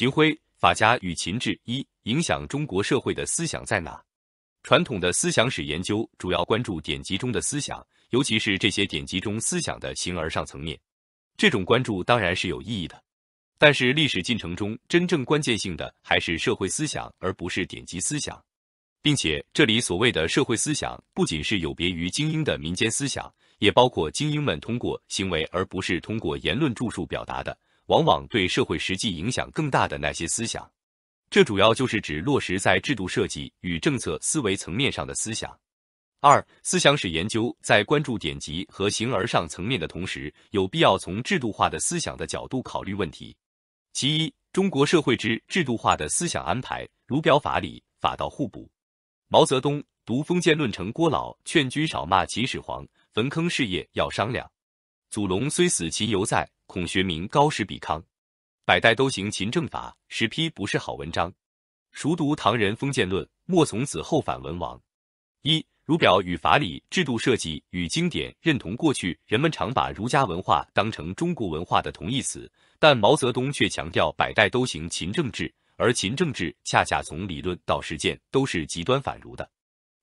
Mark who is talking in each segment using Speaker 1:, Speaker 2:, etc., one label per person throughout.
Speaker 1: 秦晖：法家与秦制一，影响中国社会的思想在哪？传统的思想史研究主要关注典籍中的思想，尤其是这些典籍中思想的形而上层面。这种关注当然是有意义的，但是历史进程中真正关键性的还是社会思想，而不是典籍思想。并且这里所谓的社会思想，不仅是有别于精英的民间思想，也包括精英们通过行为而不是通过言论著述表达的。往往对社会实际影响更大的那些思想，这主要就是指落实在制度设计与政策思维层面上的思想。二、思想史研究在关注典籍和形而上层面的同时，有必要从制度化的思想的角度考虑问题。其一，中国社会之制度化的思想安排，如表法理、法道互补。毛泽东读《封建论》成郭老劝君少骂秦始皇，坟坑事业要商量，祖龙虽死秦犹在。孔学名高史比康，百代都行秦政法，史批不是好文章。熟读唐人封建论，莫从此后反文王。一儒表与法理制度设计与经典认同，过去人们常把儒家文化当成中国文化的同义词，但毛泽东却强调百代都行秦政治，而秦政治恰恰从理论到实践都是极端反儒的。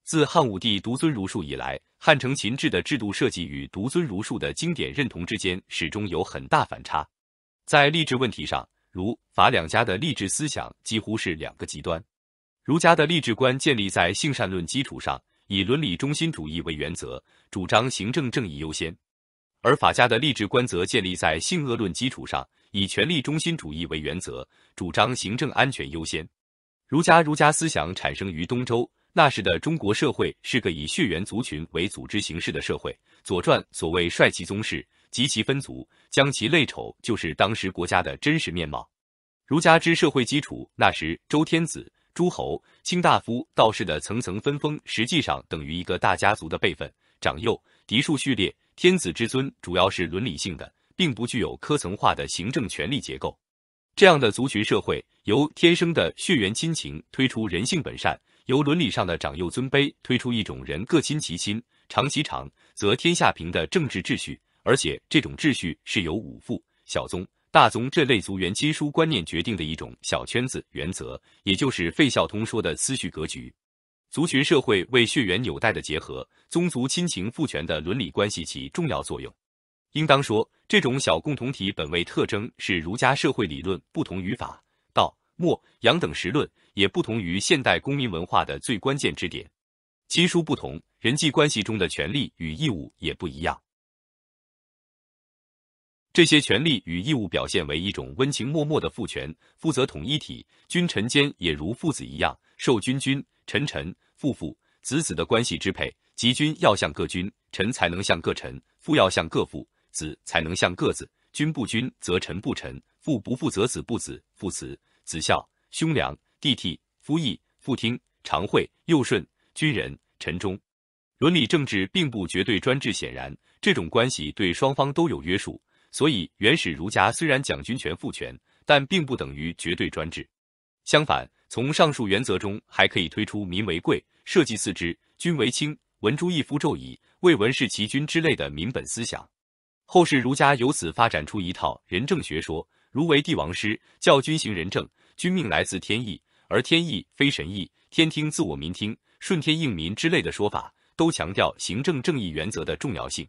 Speaker 1: 自汉武帝独尊儒术以来，汉承秦制的制度设计与独尊儒术的经典认同之间始终有很大反差。在立志问题上，儒法两家的立志思想几乎是两个极端。儒家的励志观建立在性善论基础上，以伦理中心主义为原则，主张行政正义优先；而法家的励志观则建立在性恶论基础上，以权力中心主义为原则，主张行政安全优先。儒家儒家思想产生于东周。那时的中国社会是个以血缘族群为组织形式的社会，《左传》所谓“帅其宗室，及其分族，将其类丑”，就是当时国家的真实面貌。儒家之社会基础，那时周天子、诸侯、卿大夫、道士的层层分封，实际上等于一个大家族的辈分、长幼、嫡庶序列。天子之尊主要是伦理性的，并不具有科层化的行政权力结构。这样的族群社会，由天生的血缘亲情推出人性本善。由伦理上的长幼尊卑推出一种人各亲其亲，长其长，则天下平的政治秩序，而且这种秩序是由五父、小宗、大宗这类族源亲疏观念决定的一种小圈子原则，也就是费孝通说的思绪格局。族群社会为血缘纽带的结合、宗族亲情、父权的伦理关系起重要作用。应当说，这种小共同体本位特征是儒家社会理论不同于法、道、墨、阳等实论。也不同于现代公民文化的最关键之点，亲疏不同，人际关系中的权利与义务也不一样。这些权利与义务表现为一种温情脉脉的父权，负责统一体，君臣间也如父子一样，受君君臣臣父父子子的关系支配，即君要向各君臣才能向各臣，父要向各父子才能向各子，君不君则臣不臣，父不父则子不子，父子子孝，兄良。弟悌夫义副听常惠右顺军人臣忠，伦理政治并不绝对专制，显然这种关系对双方都有约束，所以原始儒家虽然讲君权父权，但并不等于绝对专制。相反，从上述原则中还可以推出“民为贵，社稷次之，君为轻”“文诸一夫纣矣，未闻是其君”之类的民本思想。后世儒家由此发展出一套仁政学说，如为帝王师，教君行仁政，君命来自天意。而天意非神意，天听自我民听，顺天应民之类的说法，都强调行政正义原则的重要性。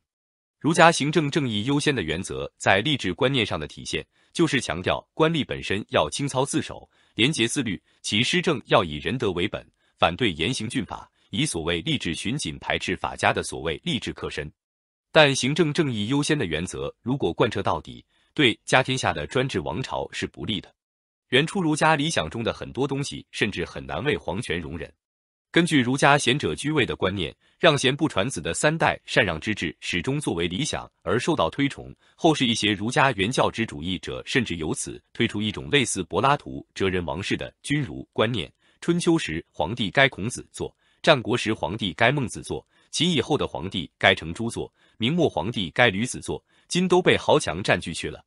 Speaker 1: 儒家行政正义优先的原则，在吏治观念上的体现，就是强调官吏本身要清操自守、廉洁自律，其施政要以仁德为本，反对严刑峻法，以所谓吏治巡警排斥法家的所谓吏治克身。但行政正义优先的原则，如果贯彻到底，对家天下的专制王朝是不利的。原初儒家理想中的很多东西，甚至很难为皇权容忍。根据儒家“贤者居位”的观念，“让贤不传子”的三代禅让之治始终作为理想而受到推崇。后世一些儒家原教旨主义者，甚至由此推出一种类似柏拉图哲人王室的君儒观念：春秋时皇帝该孔子做，战国时皇帝该孟子做，秦以后的皇帝该程朱做，明末皇帝该吕子做，今都被豪强占据去了。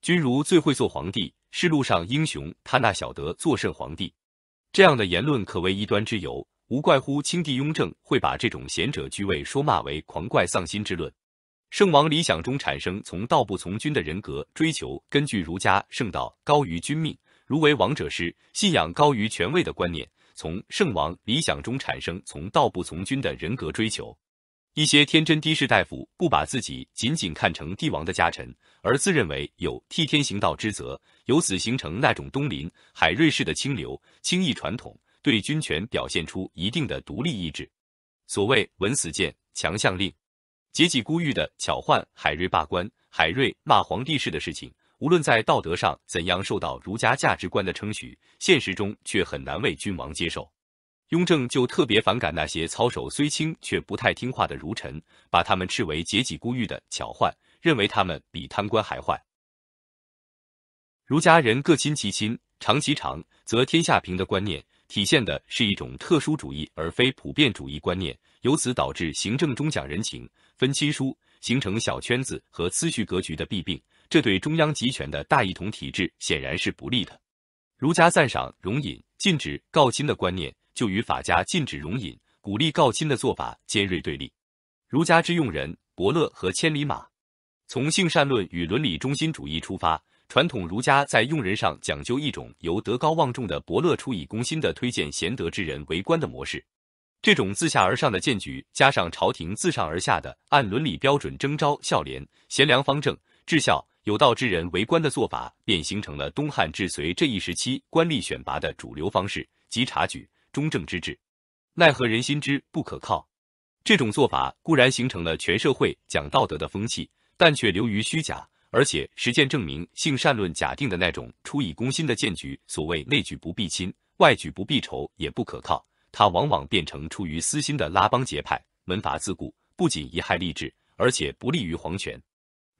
Speaker 1: 君儒最会做皇帝。世路上英雄，他那晓得做甚皇帝？这样的言论可谓一端之由，无怪乎清帝雍正会把这种贤者居位说骂为狂怪丧心之论。圣王理想中产生从道不从君的人格追求，根据儒家圣道高于君命，如为王者师，信仰高于权位的观念，从圣王理想中产生从道不从君的人格追求。一些天真的士大夫不把自己仅仅看成帝王的家臣。而自认为有替天行道之责，由此形成那种东林海瑞式的清流、清议传统，对君权表现出一定的独立意志。所谓“文死谏，强相令”，节己孤欲的巧宦海瑞罢官、海瑞骂皇帝事的事情，无论在道德上怎样受到儒家价值观的称许，现实中却很难为君王接受。雍正就特别反感那些操守虽轻却不太听话的儒臣，把他们斥为节己孤欲的巧宦。认为他们比贪官还坏。儒家“人各亲其亲，长其长，则天下平”的观念，体现的是一种特殊主义而非普遍主义观念，由此导致行政中讲人情、分亲疏，形成小圈子和次序格局的弊病，这对中央集权的大一统体制显然是不利的。儒家赞赏容隐、禁止告亲的观念，就与法家禁止容隐、鼓励告亲的做法尖锐对立。儒家之用人，伯乐和千里马。从性善论与伦理中心主义出发，传统儒家在用人上讲究一种由德高望重的伯乐出以公心的推荐贤德之人为官的模式。这种自下而上的荐举，加上朝廷自上而下的按伦理标准征召孝廉、贤良方正、至孝有道之人为官的做法，便形成了东汉至隋这一时期官吏选拔的主流方式，即察举、中正之治。奈何人心之不可靠，这种做法固然形成了全社会讲道德的风气。但却流于虚假，而且实践证明，性善论假定的那种出以攻心的荐举，所谓内举不避亲，外举不避仇，也不可靠。它往往变成出于私心的拉帮结派、门阀自固，不仅贻害吏治，而且不利于皇权。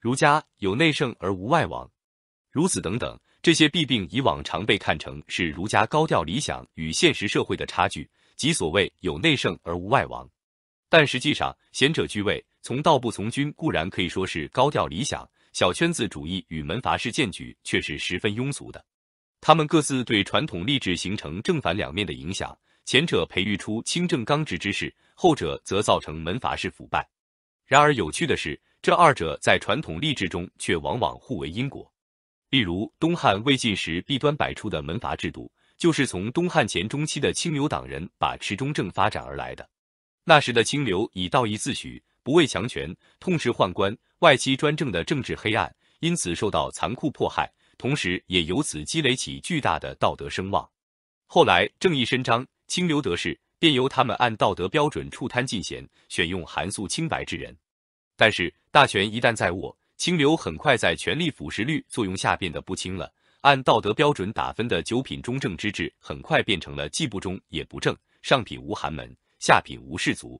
Speaker 1: 儒家有内圣而无外王，如此等等，这些弊病以往常被看成是儒家高调理想与现实社会的差距，即所谓有内圣而无外王。但实际上，贤者居位。从道不从军固然可以说是高调理想，小圈子主义与门阀式建举却是十分庸俗的。他们各自对传统吏志形成正反两面的影响，前者培育出清正刚直之士，后者则造成门阀式腐败。然而有趣的是，这二者在传统吏志中却往往互为因果。例如东汉魏晋时弊端百出的门阀制度，就是从东汉前中期的清流党人把持中正发展而来的。那时的清流以道义自诩。不畏强权，痛斥宦官外戚专政的政治黑暗，因此受到残酷迫害，同时也由此积累起巨大的道德声望。后来正义伸张，清流得势，便由他们按道德标准处贪进贤，选用寒素清白之人。但是大权一旦在握，清流很快在权力腐蚀率作用下变得不清了。按道德标准打分的九品中正之治，很快变成了既不忠也不正，上品无寒门，下品无士族。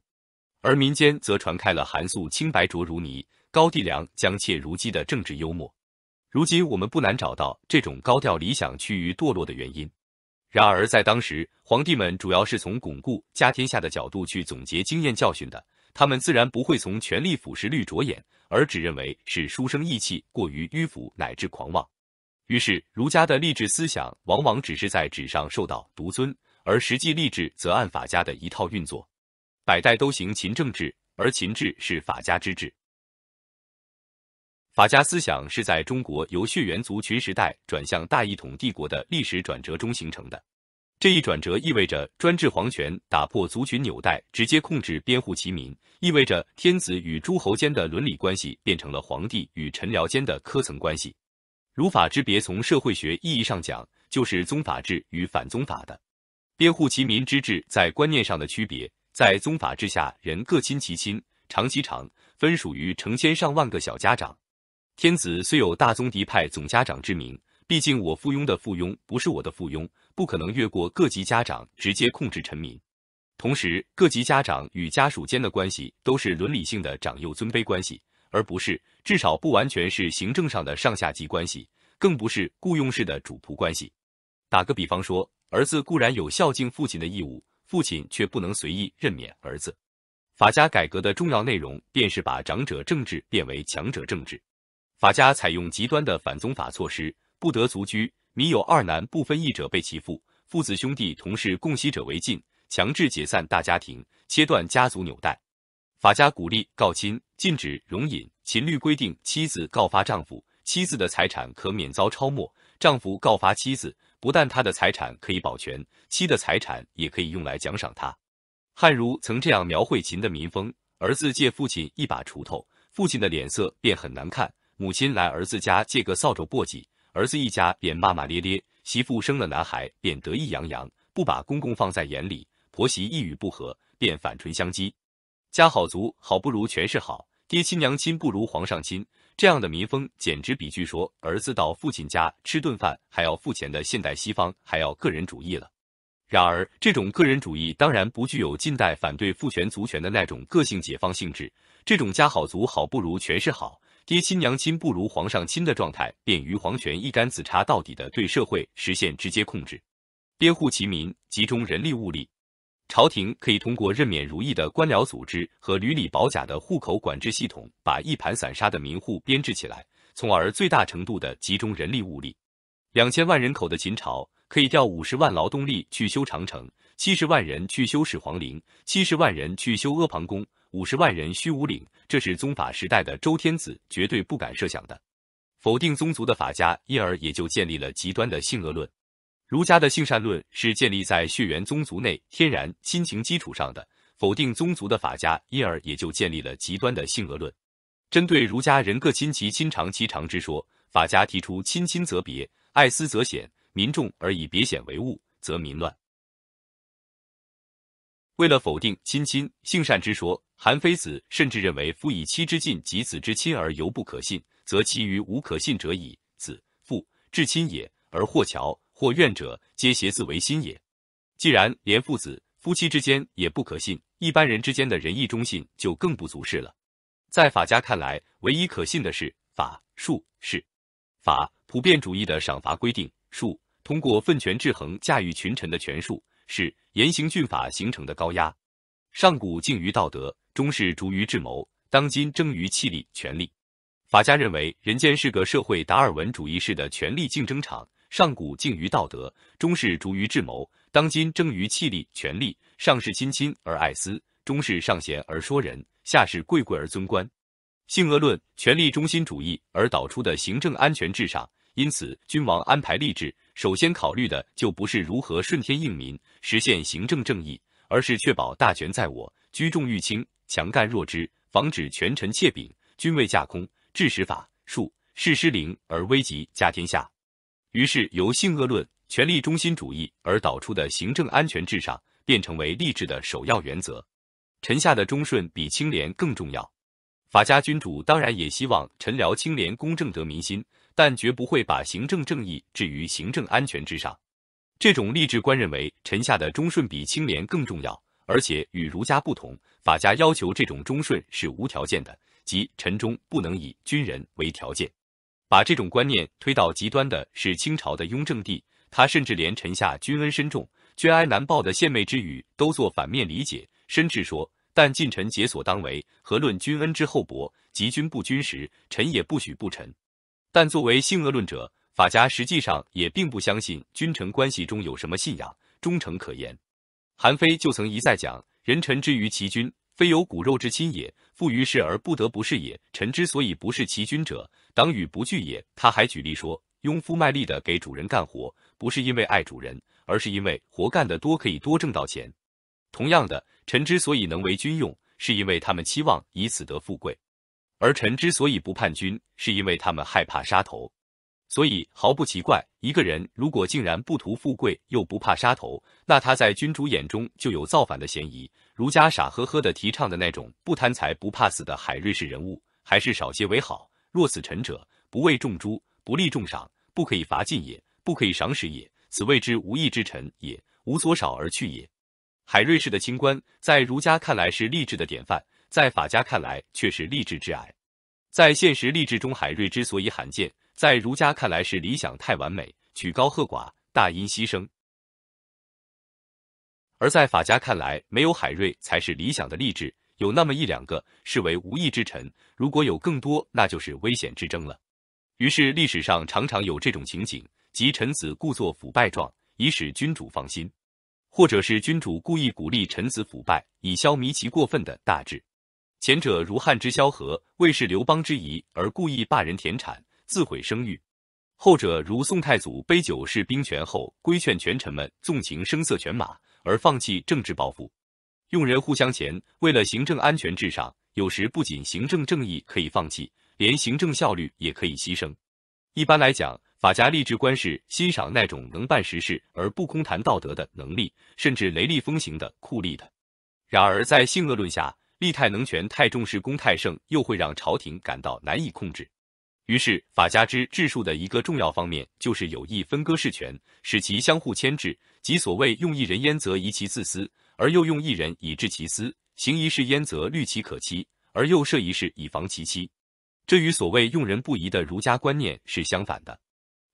Speaker 1: 而民间则传开了“韩素清白浊如泥，高帝良将怯如鸡”的政治幽默。如今我们不难找到这种高调理想趋于堕落的原因。然而在当时，皇帝们主要是从巩固家天下的角度去总结经验教训的，他们自然不会从权力腐蚀率着眼，而只认为是书生意气过于迂腐乃至狂妄。于是，儒家的励志思想往往只是在纸上受到独尊，而实际励志则按法家的一套运作。百代都行秦政治，而秦制是法家之制。法家思想是在中国由血缘族群时代转向大一统帝国的历史转折中形成的。这一转折意味着专制皇权打破族群纽带，直接控制边户齐民，意味着天子与诸侯间的伦理关系变成了皇帝与臣僚间的科层关系。儒法之别，从社会学意义上讲，就是宗法制与反宗法的边户齐民之治在观念上的区别。在宗法之下，人各亲其亲，长其长，分属于成千上万个小家长。天子虽有大宗嫡派总家长之名，毕竟我附庸的附庸不是我的附庸，不可能越过各级家长直接控制臣民。同时，各级家长与家属间的关系都是伦理性的长幼尊卑关系，而不是至少不完全是行政上的上下级关系，更不是雇佣式的主仆关系。打个比方说，儿子固然有孝敬父亲的义务。父亲却不能随意任免儿子。法家改革的重要内容便是把长者政治变为强者政治。法家采用极端的反宗法措施：不得族居，民有二男不分异者被其父；父子兄弟同室共息者为禁，强制解散大家庭，切断家族纽带。法家鼓励告亲，禁止容隐。秦律规定，妻子告发丈夫，妻子的财产可免遭抄没；丈夫告发妻子。不但他的财产可以保全，妻的财产也可以用来奖赏他。汉儒曾这样描绘秦的民风：儿子借父亲一把锄头，父亲的脸色便很难看；母亲来儿子家借个扫帚簸箕，儿子一家便骂骂咧咧；媳妇生了男孩便得意洋洋，不把公公放在眼里；婆媳一语不合便反唇相讥。家好族好不如权势好，爹亲娘亲不如皇上亲。这样的民风简直比据说儿子到父亲家吃顿饭还要付钱的现代西方还要个人主义了。然而，这种个人主义当然不具有近代反对父权族权的那种个性解放性质。这种家好族好不如权势好，爹亲娘亲不如皇上亲的状态，便于皇权一竿子插到底的对社会实现直接控制，边户其民，集中人力物力。朝廷可以通过任免如意的官僚组织和屡屡保甲的户口管制系统，把一盘散沙的民户编制起来，从而最大程度的集中人力物力。两千万人口的秦朝可以调五十万劳动力去修长城，七十万人去修始皇陵，七十万人去修阿房宫，五十万人虚无岭。这是宗法时代的周天子绝对不敢设想的。否定宗族的法家，因而也就建立了极端的性恶论。儒家的性善论是建立在血缘宗族内天然亲情基础上的，否定宗族的法家，因而也就建立了极端的性恶论。针对儒家“人各亲其亲，长其长”之说，法家提出“亲亲则别，爱私则显，民众而以别显为物，则民乱”。为了否定亲亲性善之说，韩非子甚至认为：“夫以妻之近及子之亲而犹不可信，则其余无可信者矣。子父至亲也，而或乔。”或怨者，皆邪自为心也。既然连父子、夫妻之间也不可信，一般人之间的仁义忠信就更不足恃了。在法家看来，唯一可信的是法、术、士。法，普遍主义的赏罚规定；术，通过分权制衡驾驭群臣的权术；是严刑峻法形成的高压。上古敬于道德，中世逐于智谋，当今争于气力、权力。法家认为，人间是个社会达尔文主义式的权力竞争场。上古敬于道德，中世逐于智谋，当今争于气力、权力。上是亲亲而爱私，中是尚贤而说人，下是贵贵而尊官。性恶论、权力中心主义而导出的行政安全至上，因此君王安排吏治，首先考虑的就不是如何顺天应民，实现行政正义，而是确保大权在我，居重欲轻，强干弱之，防止权臣窃柄，君位架空，治史法术事失灵而危及家天下。于是由性恶论、权力中心主义而导出的行政安全至上，便成为吏治的首要原则。臣下的忠顺比清廉更重要。法家君主当然也希望臣僚清廉公正得民心，但绝不会把行政正义置于行政安全之上。这种吏治观认为，臣下的忠顺比清廉更重要，而且与儒家不同，法家要求这种忠顺是无条件的，即臣忠不能以君人为条件。把这种观念推到极端的是清朝的雍正帝，他甚至连臣下“君恩深重，君哀难报”的献媚之语都做反面理解，甚至说：“但近臣解所当为，何论君恩之厚薄？及君不君时，臣也不许不臣。”但作为性恶论者，法家实际上也并不相信君臣关系中有什么信仰、忠诚可言。韩非就曾一再讲：“人臣之于其君，非有骨肉之亲也，附于事而不得不事也。臣之所以不是其君者。”党羽不惧也。他还举例说，庸夫卖力的给主人干活，不是因为爱主人，而是因为活干的多可以多挣到钱。同样的，臣之所以能为君用，是因为他们期望以此得富贵；而臣之所以不叛君，是因为他们害怕杀头。所以毫不奇怪，一个人如果竟然不图富贵又不怕杀头，那他在君主眼中就有造反的嫌疑。儒家傻呵呵的提倡的那种不贪财、不怕死的海瑞式人物，还是少些为好。若此臣者，不为重诛，不立重赏，不可以罚尽也，不可以赏使也。此谓之无义之臣也，无所少而去也。海瑞式的清官，在儒家看来是励志的典范，在法家看来却是励志之癌。在现实励志中，海瑞之所以罕见，在儒家看来是理想太完美，曲高和寡，大因牺牲；而在法家看来，没有海瑞才是理想的励志。有那么一两个视为无益之臣，如果有更多，那就是危险之争了。于是历史上常常有这种情景：即臣子故作腐败状，以使君主放心；或者是君主故意鼓励臣子腐败，以消弭其过分的大志。前者如汉之萧何，为是刘邦之疑而故意霸人田产，自毁声誉；后者如宋太祖杯酒释兵权后，规劝权臣们纵情声色犬马，而放弃政治抱负。用人互相钳，为了行政安全至上，有时不仅行政正义可以放弃，连行政效率也可以牺牲。一般来讲，法家立治观是欣赏那种能办实事而不空谈道德的能力，甚至雷厉风行的酷吏的。然而，在性恶论下，利太能权太重视公太盛，又会让朝廷感到难以控制。于是，法家之治术的一个重要方面就是有意分割事权，使其相互牵制，即所谓“用一人焉，则遗其自私”。而又用一人以治其私，行一事焉则虑其可欺，而又设一事以防其欺。这与所谓用人不疑的儒家观念是相反的。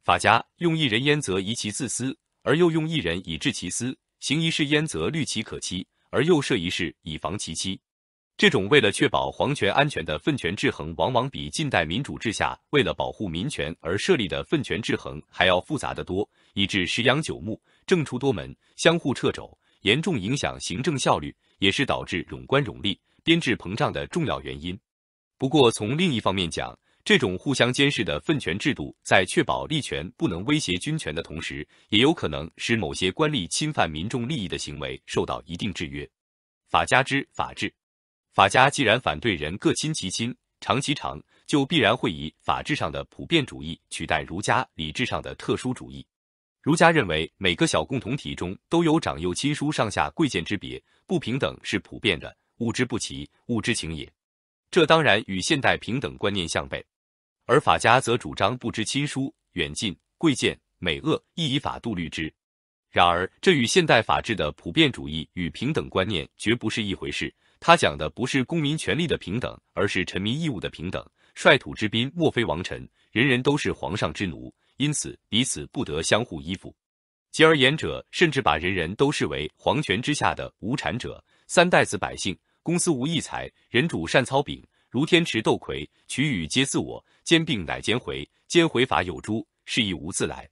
Speaker 1: 法家用一人焉则疑其自私，而又用一人以治其私，行一事焉则虑其可欺，而又设一事以防其欺。这种为了确保皇权安全的分权制衡，往往比近代民主制下为了保护民权而设立的分权制衡还要复杂得多，以致十羊九牧，政出多门，相互掣肘。严重影响行政效率，也是导致冗官冗吏、编制膨胀的重要原因。不过，从另一方面讲，这种互相监视的分权制度，在确保利权不能威胁军权的同时，也有可能使某些官吏侵犯民众利益的行为受到一定制约。法家之法治，法家既然反对人各亲其亲，长其长，就必然会以法治上的普遍主义取代儒家理智上的特殊主义。儒家认为，每个小共同体中都有长幼亲疏、上下贵贱之别，不平等是普遍的，物之不齐，物之情也。这当然与现代平等观念相悖。而法家则主张不知亲疏、远近、贵贱、美恶，亦以法度律之。然而，这与现代法治的普遍主义与平等观念绝不是一回事。他讲的不是公民权利的平等，而是臣民义务的平等。率土之滨，莫非王臣，人人都是皇上之奴。因此，彼此不得相互依附。极而言者，甚至把人人都视为皇权之下的无产者、三代子百姓。公私无异财，人主善操柄，如天池斗魁，取予皆自我，兼并乃兼回。兼回法有诸，是亦无自来。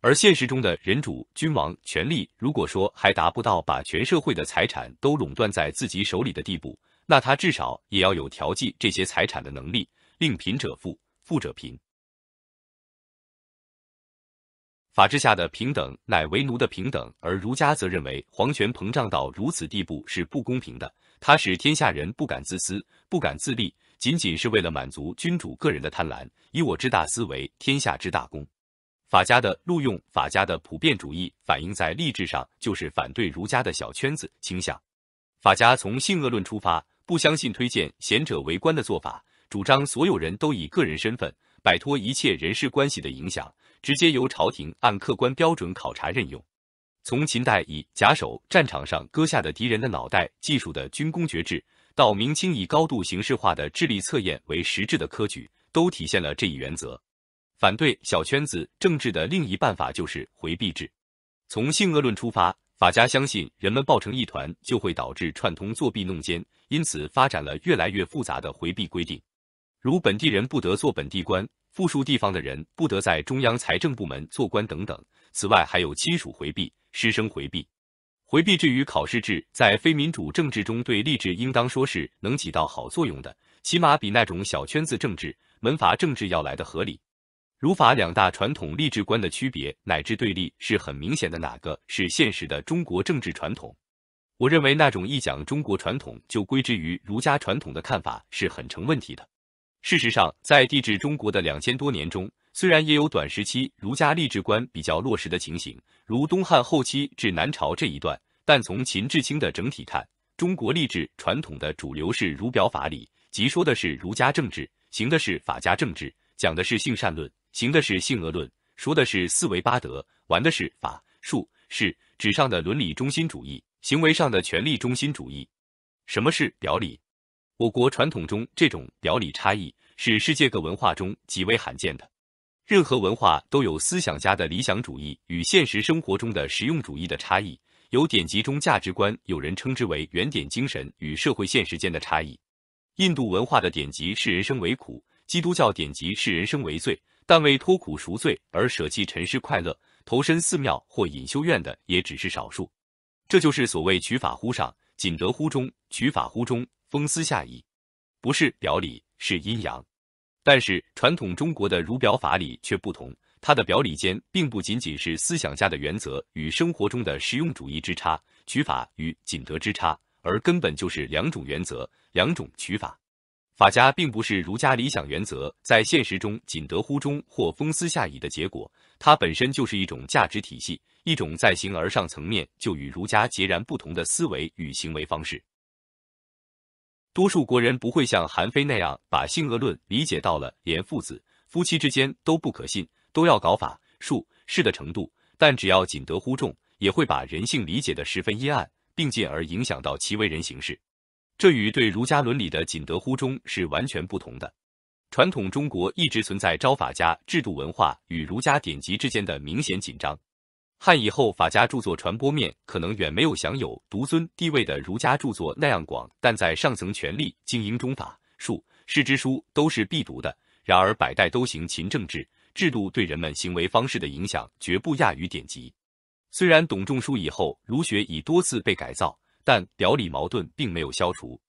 Speaker 1: 而现实中的人主君王，权力如果说还达不到把全社会的财产都垄断在自己手里的地步，那他至少也要有调剂这些财产的能力，令贫者富，富者贫。法治下的平等乃为奴的平等，而儒家则认为皇权膨胀到如此地步是不公平的。它使天下人不敢自私、不敢自立，仅仅是为了满足君主个人的贪婪。以我之大私为天下之大公。法家的录用，法家的普遍主义，反映在吏治上就是反对儒家的小圈子倾向。法家从性恶论出发，不相信推荐贤者为官的做法，主张所有人都以个人身份，摆脱一切人事关系的影响。直接由朝廷按客观标准考察任用，从秦代以假手战场上割下的敌人的脑袋技术的军功爵制，到明清以高度形式化的智力测验为实质的科举，都体现了这一原则。反对小圈子政治的另一办法就是回避制。从性恶论出发，法家相信人们抱成一团就会导致串通作弊弄奸，因此发展了越来越复杂的回避规定，如本地人不得做本地官。附属地方的人不得在中央财政部门做官等等。此外，还有亲属回避、师生回避、回避制与考试制，在非民主政治中对吏治，应当说是能起到好作用的，起码比那种小圈子政治、门阀政治要来的合理。儒法两大传统吏治观的区别乃至对立是很明显的，哪个是现实的中国政治传统？我认为那种一讲中国传统就归之于儒家传统的看法是很成问题的。事实上，在地制中国的两千多年中，虽然也有短时期儒家立志观比较落实的情形，如东汉后期至南朝这一段，但从秦至清的整体看，中国立志传统的主流是儒表法理，即说的是儒家政治，行的是法家政治，讲的是性善论，行的是性恶论，说的是四维八德，玩的是法术是纸上的伦理中心主义，行为上的权力中心主义。什么是表里？我国传统中这种表里差异是世界各文化中极为罕见的。任何文化都有思想家的理想主义与现实生活中的实用主义的差异。有典籍中价值观，有人称之为原点精神与社会现实间的差异。印度文化的典籍视人生为苦，基督教典籍视人生为罪，但为脱苦赎罪而舍弃尘世快乐，投身寺庙或隐修院的也只是少数。这就是所谓“取法乎上，仅得乎中；取法乎中”。风思下矣，不是表里，是阴阳。但是传统中国的儒表法理却不同，它的表里间并不仅仅是思想家的原则与生活中的实用主义之差，取法与仅德之差，而根本就是两种原则，两种取法。法家并不是儒家理想原则在现实中仅得乎中或风思下矣的结果，它本身就是一种价值体系，一种在形而上层面就与儒家截然不同的思维与行为方式。多数国人不会像韩非那样把性恶论理解到了连父子、夫妻之间都不可信，都要搞法术势的程度。但只要“仅得乎众”，也会把人性理解的十分阴暗，并进而影响到其为人行事。这与对儒家伦理的“仅得乎中是完全不同的。传统中国一直存在招法家制度文化与儒家典籍之间的明显紧张。汉以后，法家著作传播面可能远没有享有独尊地位的儒家著作那样广，但在上层权力精英中，法、术、士之书都是必读的。然而，百代都行秦政治，制度对人们行为方式的影响绝不亚于典籍。虽然董仲舒以后，儒学已多次被改造，但表里矛盾并没有消除。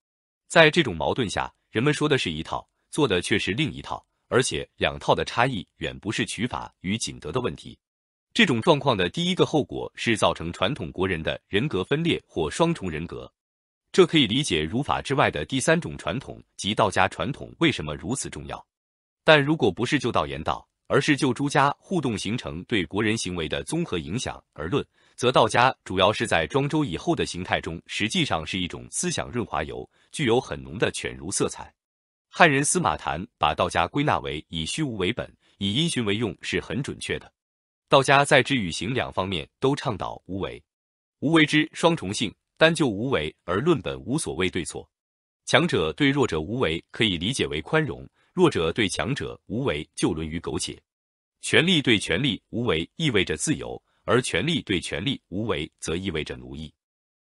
Speaker 1: 在这种矛盾下，人们说的是一套，做的却是另一套，而且两套的差异远不是取法与谨德的问题。这种状况的第一个后果是造成传统国人的人格分裂或双重人格，这可以理解儒法之外的第三种传统及道家传统为什么如此重要。但如果不是就道言道，而是就诸家互动形成对国人行为的综合影响而论，则道家主要是在庄周以后的形态中，实际上是一种思想润滑油，具有很浓的犬儒色彩。汉人司马谈把道家归纳为以虚无为本，以因循为用是很准确的。道家在知与行两方面都倡导无为，无为之双重性。单就无为而论，本无所谓对错。强者对弱者无为，可以理解为宽容；弱者对强者无为，就沦于苟且。权力对权力无为，意味着自由；而权力对权力无为，则意味着奴役。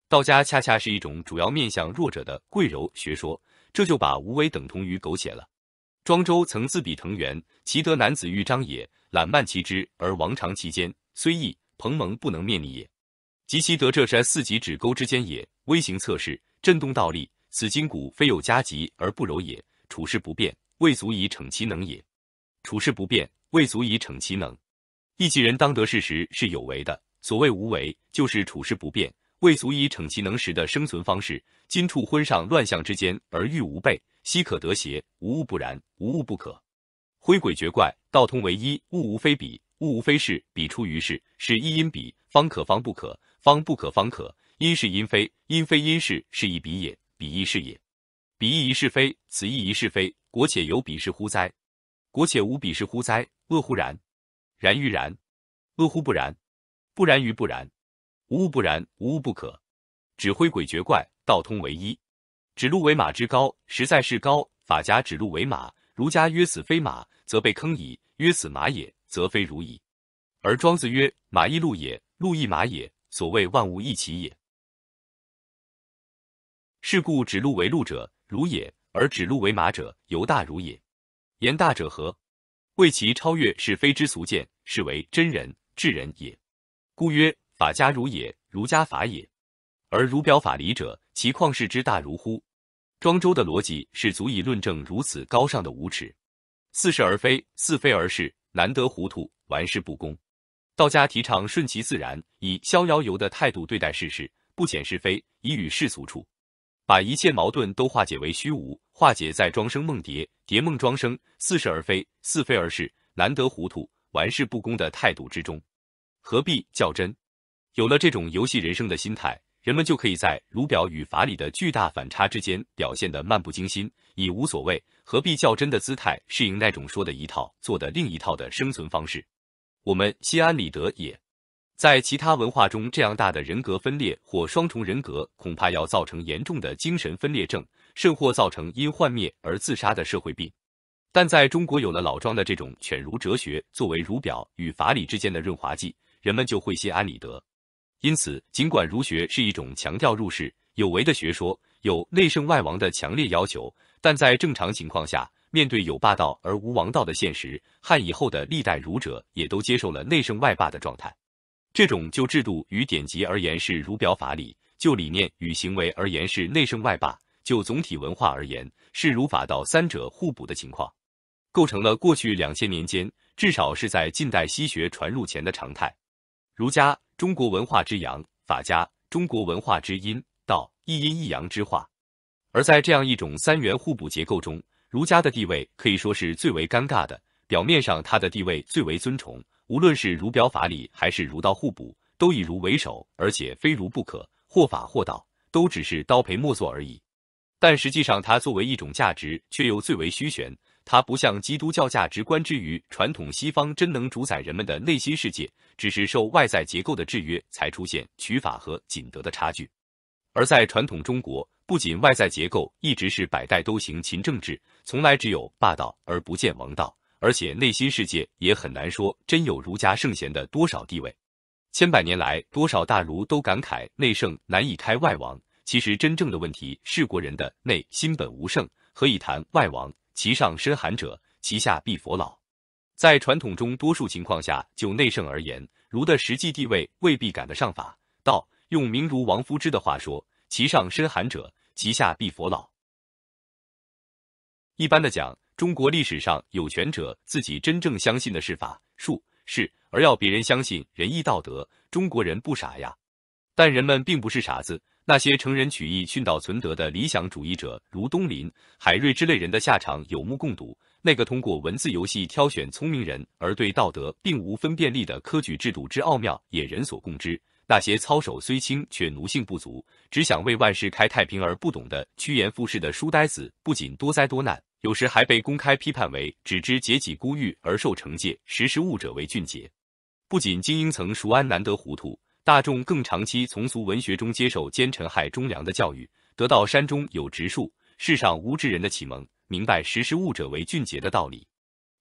Speaker 1: 道家恰恰是一种主要面向弱者的贵柔学说，这就把无为等同于苟且了。庄周曾自比藤原，其德男子欲张也。懒慢其之，而王长其间，虽易彭蒙不能灭你也。及其得这山四级指沟之间也，微行测试，震动倒立，此筋骨非有加急而不柔也。处事不变，未足以逞其能也。处事不变，未足以逞其能。意己人当得事时是有为的，所谓无为，就是处事不变，未足以逞其能时的生存方式。今处昏上乱象之间，而欲无备，奚可得邪？无物不然，无物不可。挥鬼绝怪，道通为一，物无非彼，物无非是，彼出于是，是一因彼，方可方不可，方不可方可，因是因非，因非因是，是以彼也，彼亦是也，彼亦一是非，此亦一是非，国且有彼是乎哉？国且无彼是乎哉？恶乎然？然于然，恶乎不然？不然于不然，无物不然，无物不可。指挥鬼绝怪，道通为一。指鹿为马之高，实在是高。法家指鹿为马。儒家曰：“死非马，则被坑矣。”曰：“死马也，则非儒矣。”而庄子曰：“马亦鹿也，鹿亦马也。所谓万物一齐也。”是故指鹿为鹿者，如也；而指鹿为马者，犹大如也。言大者何？为其超越是非之俗见，是为真人、至人也。故曰：法家儒也，儒家法也。而如表法理者，其旷世之大如乎？庄周的逻辑是足以论证如此高尚的无耻，似是而非，似非而是，难得糊涂，玩世不恭。道家提倡顺其自然，以逍遥游的态度对待世事，不显是非，以与世俗处，把一切矛盾都化解为虚无，化解在庄生梦蝶，蝶梦庄生，似是而非，似非而是，难得糊涂，玩世不恭的态度之中，何必较真？有了这种游戏人生的心态。人们就可以在儒表与法理的巨大反差之间表现得漫不经心，以无所谓、何必较真的姿态适应那种说的一套、做的另一套的生存方式。我们心安理得，也在其他文化中，这样大的人格分裂或双重人格，恐怕要造成严重的精神分裂症，甚或造成因幻灭而自杀的社会病。但在中国，有了老庄的这种犬儒哲学作为儒表与法理之间的润滑剂，人们就会心安理得。因此，尽管儒学是一种强调入世有为的学说，有内圣外王的强烈要求，但在正常情况下，面对有霸道而无王道的现实，汉以后的历代儒者也都接受了内圣外霸的状态。这种就制度与典籍而言是儒表法理，就理念与行为而言是内圣外霸，就总体文化而言是儒法道三者互补的情况，构成了过去两千年间，至少是在近代西学传入前的常态。儒家。中国文化之阳，法家；中国文化之阴，道；一阴一阳之化。而在这样一种三元互补结构中，儒家的地位可以说是最为尴尬的。表面上，他的地位最为尊崇，无论是儒表法理还是儒道互补，都以儒为首，而且非儒不可，或法或道，都只是刀陪莫作而已。但实际上，它作为一种价值，却又最为虚悬。它不像基督教价值观之余，传统西方真能主宰人们的内心世界，只是受外在结构的制约，才出现取法和仅得的差距。而在传统中国，不仅外在结构一直是百代都行秦政治，从来只有霸道而不见王道，而且内心世界也很难说真有儒家圣贤的多少地位。千百年来，多少大儒都感慨内圣难以开外王。其实，真正的问题是国人的内心本无圣，何以谈外王？其上深寒者，其下必佛老。在传统中，多数情况下就内圣而言，儒的实际地位未必赶得上法道。用明儒王夫之的话说：“其上深寒者，其下必佛老。”一般的讲，中国历史上有权者自己真正相信的是法术，是而要别人相信仁义道德。中国人不傻呀，但人们并不是傻子。那些成人取义、殉道存德的理想主义者，如东林、海瑞之类人的下场，有目共睹。那个通过文字游戏挑选聪明人而对道德并无分辨力的科举制度之奥妙，也人所共知。那些操守虽轻却奴性不足，只想为万事开太平而不懂得趋炎附势的书呆子，不仅多灾多难，有时还被公开批判为只知节己孤欲而受惩戒。识时务者为俊杰，不仅精英层熟谙难得糊涂。大众更长期从俗文学中接受奸臣害忠良的教育，得到山中有植树，世上无知人的启蒙，明白识时务者为俊杰的道理。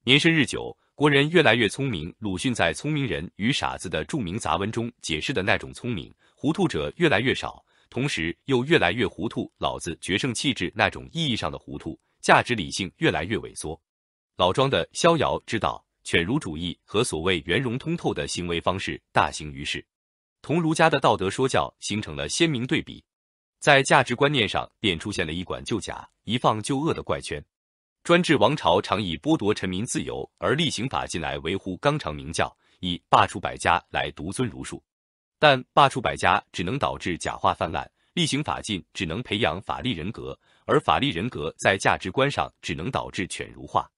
Speaker 1: 年深日久，国人越来越聪明。鲁迅在《聪明人与傻子》的著名杂文中解释的那种聪明，糊涂者越来越少，同时又越来越糊涂。老子决胜气质那种意义上的糊涂，价值理性越来越萎缩。老庄的逍遥之道、犬儒主义和所谓圆融通透的行为方式大行于世。同儒家的道德说教形成了鲜明对比，在价值观念上便出现了一管就假，一放就恶的怪圈。专制王朝常以剥夺臣民自由而厉行法禁来维护纲常名教，以罢黜百家来独尊儒术。但罢黜百家只能导致假话泛滥，厉行法禁只能培养法力人格，而法力人格在价值观上只能导致犬儒化。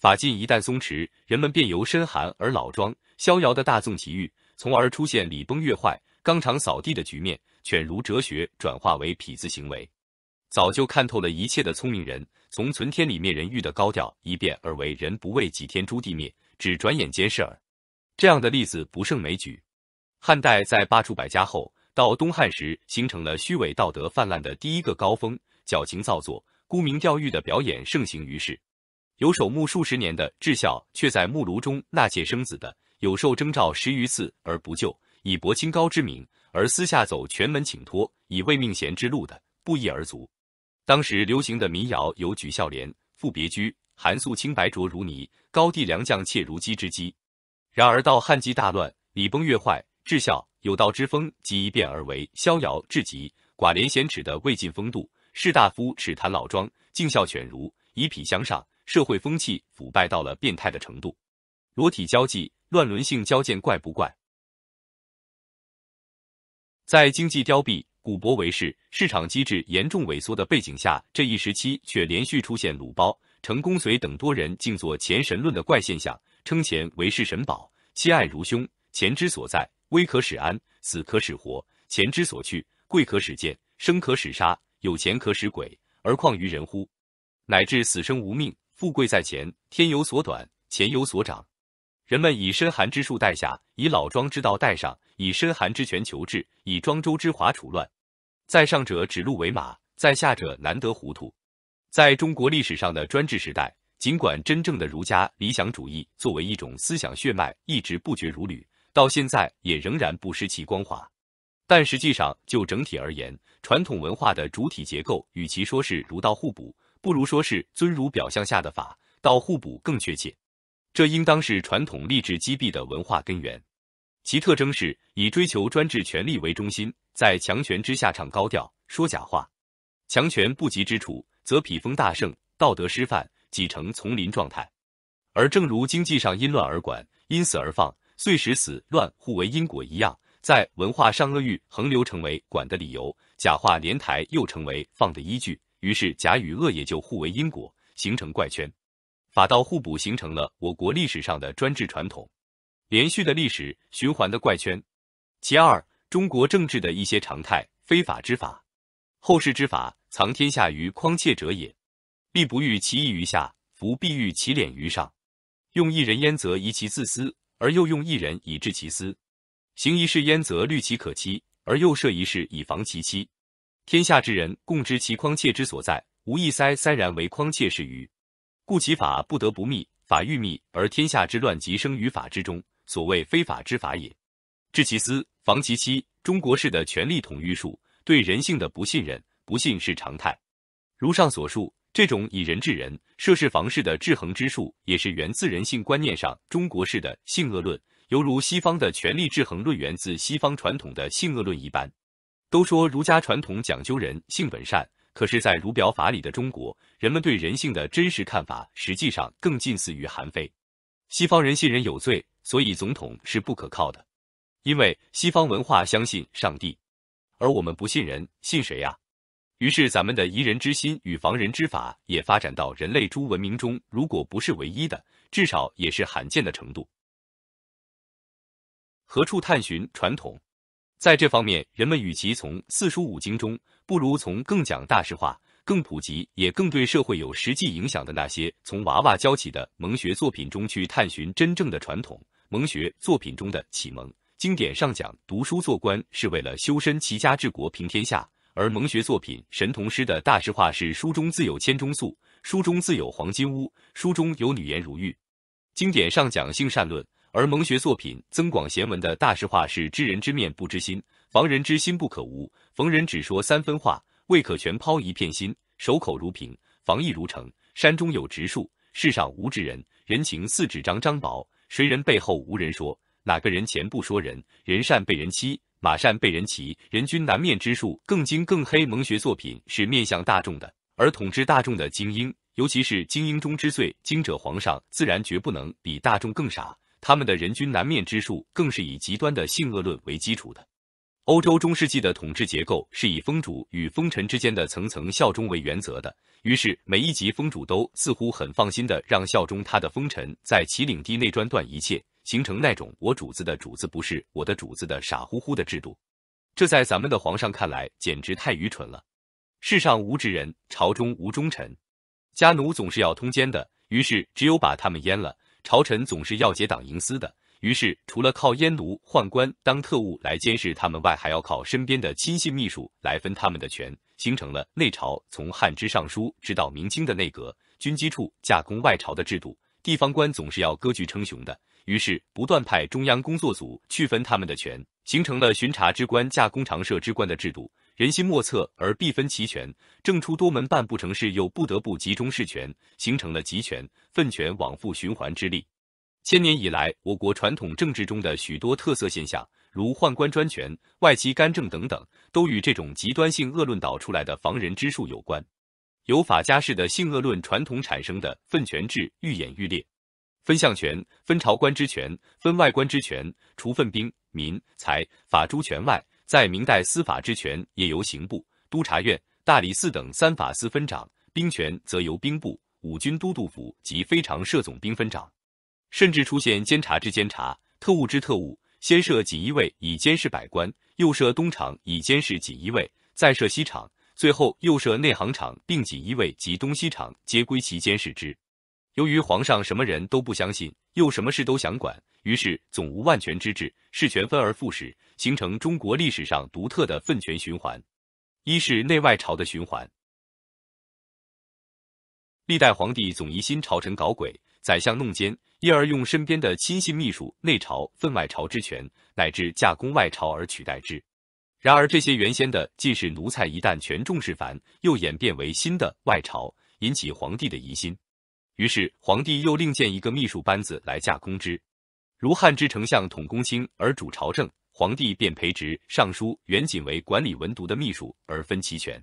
Speaker 1: 法禁一旦松弛，人们便由深寒而老庄逍遥的大纵其欲。从而出现礼崩乐坏、纲常扫地的局面，犬儒哲学转化为痞子行为。早就看透了一切的聪明人，从存天理灭人欲的高调一变而为人不为己天诛地灭，只转眼间事耳。这样的例子不胜枚举。汉代在罢黜百家后，到东汉时形成了虚伪道德泛滥的第一个高峰，矫情造作、沽名钓誉的表演盛行于世。有守墓数十年的智孝，却在墓炉中纳妾生子的。有受征召十余次而不救，以薄清高之名，而私下走权门请托，以未命贤之路的不一而足。当时流行的民谣有《举孝廉》《赴别居》《寒素清白浊如泥》《高帝良将怯如鸡》之机。然而到汉季大乱，礼崩乐坏，至孝有道之风即一变而为逍遥至极、寡廉鲜耻的魏晋风度。士大夫耻谈老庄，敬孝犬儒，以痞相尚，社会风气腐败到了变态的程度，裸体交际。乱伦性交见怪不怪，在经济凋敝、古薄为市、市场机制严重萎缩的背景下，这一时期却连续出现鲁包、成公随等多人竞做钱神论的怪现象，称钱为是神宝，妻爱如兄。钱之所在，危可使安，死可使活；钱之所去，贵可使贱，生可使杀。有钱可使鬼，而况于人乎？乃至死生无命，富贵在前，天有所短，钱有所长。人们以深寒之术代下，以老庄之道代上，以深寒之权求治，以庄周之华除乱。在上者指鹿为马，在下者难得糊涂。在中国历史上的专制时代，尽管真正的儒家理想主义作为一种思想血脉一直不绝如缕，到现在也仍然不失其光华。但实际上，就整体而言，传统文化的主体结构与其说是儒道互补，不如说是尊儒表象下的法道互补更确切。这应当是传统励志击毙的文化根源，其特征是以追求专制权力为中心，在强权之下唱高调、说假话；强权不及之处，则匹风大盛，道德失范，几成丛林状态。而正如经济上因乱而管，因死而放，遂使死乱互为因果一样，在文化上恶欲横流，成为管的理由；假话连台，又成为放的依据。于是假与恶也就互为因果，形成怪圈。法道互补，形成了我国历史上的专制传统，连续的历史循环的怪圈。其二，中国政治的一些常态，非法之法，后世之法，藏天下于匡窃者也。必不欲其意于下，弗必欲其敛于上。用一人焉，则疑其自私；而又用一人以治其私。行一事焉，则虑其可欺；而又设一事以防其欺。天下之人共知其匡窃之所在，无一塞塞然为匡窃是于。故其法不得不密，法欲密而天下之乱即生于法之中，所谓非法之法也。治其私，防其妻。中国式的权力统御术，对人性的不信任，不信是常态。如上所述，这种以人治人、涉事防事的制衡之术，也是源自人性观念上中国式的性恶论，犹如西方的权力制衡论源自西方传统的性恶论一般。都说儒家传统讲究人性本善。可是，在儒表法里的中国，人们对人性的真实看法，实际上更近似于韩非。西方人信人有罪，所以总统是不可靠的，因为西方文化相信上帝，而我们不信人，信谁呀？于是，咱们的疑人之心与防人之法，也发展到人类诸文明中，如果不是唯一的，至少也是罕见的程度。何处探寻传统？在这方面，人们与其从四书五经中，不如从更讲大实话、更普及、也更对社会有实际影响的那些从娃娃教起的蒙学作品中去探寻真正的传统蒙学作品中的启蒙。经典上讲，读书做官是为了修身齐家治国平天下；而蒙学作品《神童诗》的大实话是书中自有千钟粟，书中自有黄金屋，书中有女颜如玉。经典上讲性善论。而蒙学作品《增广贤文》的大实话是：知人知面不知心，防人之心不可无；逢人只说三分话，未可全抛一片心；守口如瓶，防意如城。山中有植树，世上无直人。人情似纸张张薄，谁人背后无人说？哪个人前不说人？人善被人欺，马善被人骑。人均难面之术更精更黑。蒙学作品是面向大众的，而统治大众的精英，尤其是精英中之最精者皇上，自然绝不能比大众更傻。他们的人均难面之数更是以极端的性恶论为基础的。欧洲中世纪的统治结构是以封主与封臣之间的层层效忠为原则的，于是每一级封主都似乎很放心的让效忠他的封臣在其领地内专断一切，形成那种“我主子的主子不是我的主子”的傻乎乎的制度。这在咱们的皇上看来简直太愚蠢了。世上无直人，朝中无忠臣，家奴总是要通奸的，于是只有把他们阉了。朝臣总是要结党营私的，于是除了靠阉奴宦官当特务来监视他们外，还要靠身边的亲信秘书来分他们的权，形成了内朝从汉之尚书直到明清的内阁、军机处架空外朝的制度。地方官总是要割据称雄的，于是不断派中央工作组去分他们的权，形成了巡查之官架空常设之官的制度。人心莫测而必分其权，政出多门半不成事，又不得不集中事权，形成了集权分权往复循环之力。千年以来，我国传统政治中的许多特色现象，如宦官专权、外戚干政等等，都与这种极端性恶论导出来的防人之术有关。由法家式的性恶论传统产生的分权制愈演愈烈，分相权、分朝官之权、分外官之权，除分兵、民、财、法诸权外。在明代，司法之权也由刑部、都察院、大理寺等三法司分掌，兵权则由兵部、五军都督府及非常设总兵分掌。甚至出现监察之监察、特务之特务。先设锦衣卫以监视百官，又设东厂以监视锦衣卫，再设西厂，最后又设内行厂，并锦衣卫及东西厂皆归其监视之。由于皇上什么人都不相信。又什么事都想管，于是总无万全之治，事权分而复始，形成中国历史上独特的分权循环。一是内外朝的循环，历代皇帝总疑心朝臣搞鬼、宰相弄奸，因而用身边的亲信秘书内朝分外朝之权，乃至架空外朝而取代之。然而这些原先的进士奴才一旦权重势繁，又演变为新的外朝，引起皇帝的疑心。于是，皇帝又另建一个秘书班子来架空之。如汉之丞相统公卿而主朝政，皇帝便培植尚书袁仅为管理文牍的秘书，而分其权。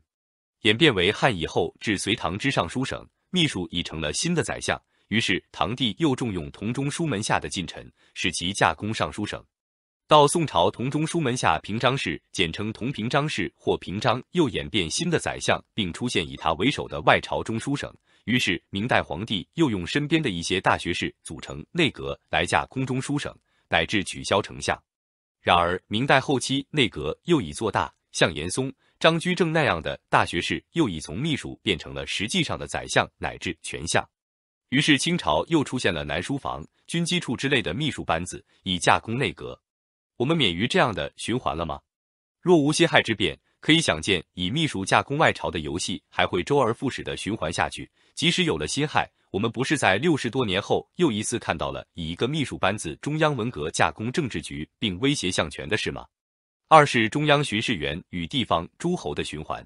Speaker 1: 演变为汉以后至隋唐之尚书省，秘书已成了新的宰相。于是，唐帝又重用同中书门下的近臣，使其架空尚书省。到宋朝，同中书门下平章事，简称同平章事或平章，又演变新的宰相，并出现以他为首的外朝中书省。于是，明代皇帝又用身边的一些大学士组成内阁来架空中书省，乃至取消丞相。然而，明代后期内阁又已做大，像严嵩、张居正那样的大学士又已从秘书变成了实际上的宰相乃至权相。于是，清朝又出现了南书房、军机处之类的秘书班子，以架空内阁。我们免于这样的循环了吗？若无辛亥之变。可以想见，以秘书架空外朝的游戏还会周而复始的循环下去。即使有了辛亥，我们不是在六十多年后又一次看到了以一个秘书班子中央文革架空政治局并威胁相权的事吗？二是中央巡视员与地方诸侯的循环。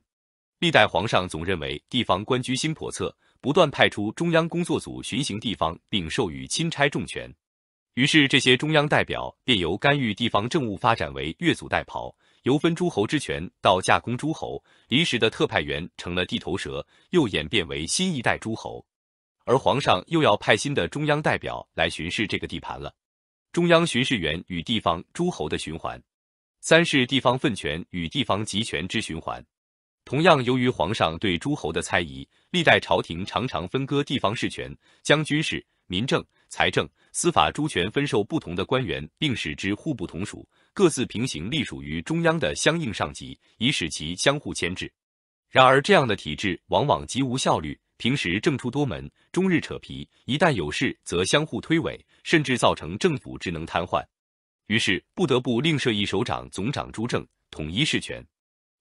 Speaker 1: 历代皇上总认为地方官居心叵测，不断派出中央工作组巡行地方，并授予钦差重权。于是这些中央代表便由干预地方政务发展为越俎代庖。由分诸侯之权到架空诸侯，临时的特派员成了地头蛇，又演变为新一代诸侯，而皇上又要派新的中央代表来巡视这个地盘了。中央巡视员与地方诸侯的循环。三是地方分权与地方集权之循环。同样，由于皇上对诸侯的猜疑，历代朝廷常常分割地方事权，将军事、民政、财政、司法诸权分授不同的官员，并使之互不统属。各自平行隶属于中央的相应上级，以使其相互牵制。然而，这样的体制往往极无效率，平时政出多门，终日扯皮；一旦有事，则相互推诿，甚至造成政府职能瘫痪。于是，不得不另设一首长、总长诸政，统一事权。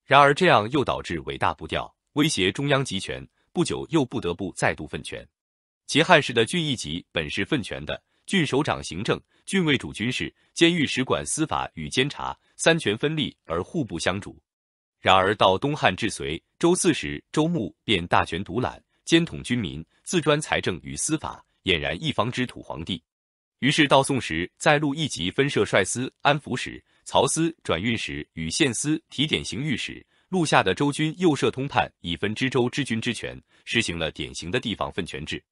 Speaker 1: 然而，这样又导致尾大不掉，威胁中央集权。不久，又不得不再度分权。秦汉时的郡一级本是分权的，郡首长行政。郡尉主军事，监狱使管司法与监察，三权分立而互不相主。然而到东汉至隋，周四时周穆便大权独揽，兼统军民，自专财政与司法，俨然一方之土皇帝。于是到宋时，在路一级分设帅司、安抚使、曹司、转运使与县司提点刑狱使，路下的州军又设通判，以分知州知军之权，实行了典型的地方分权制。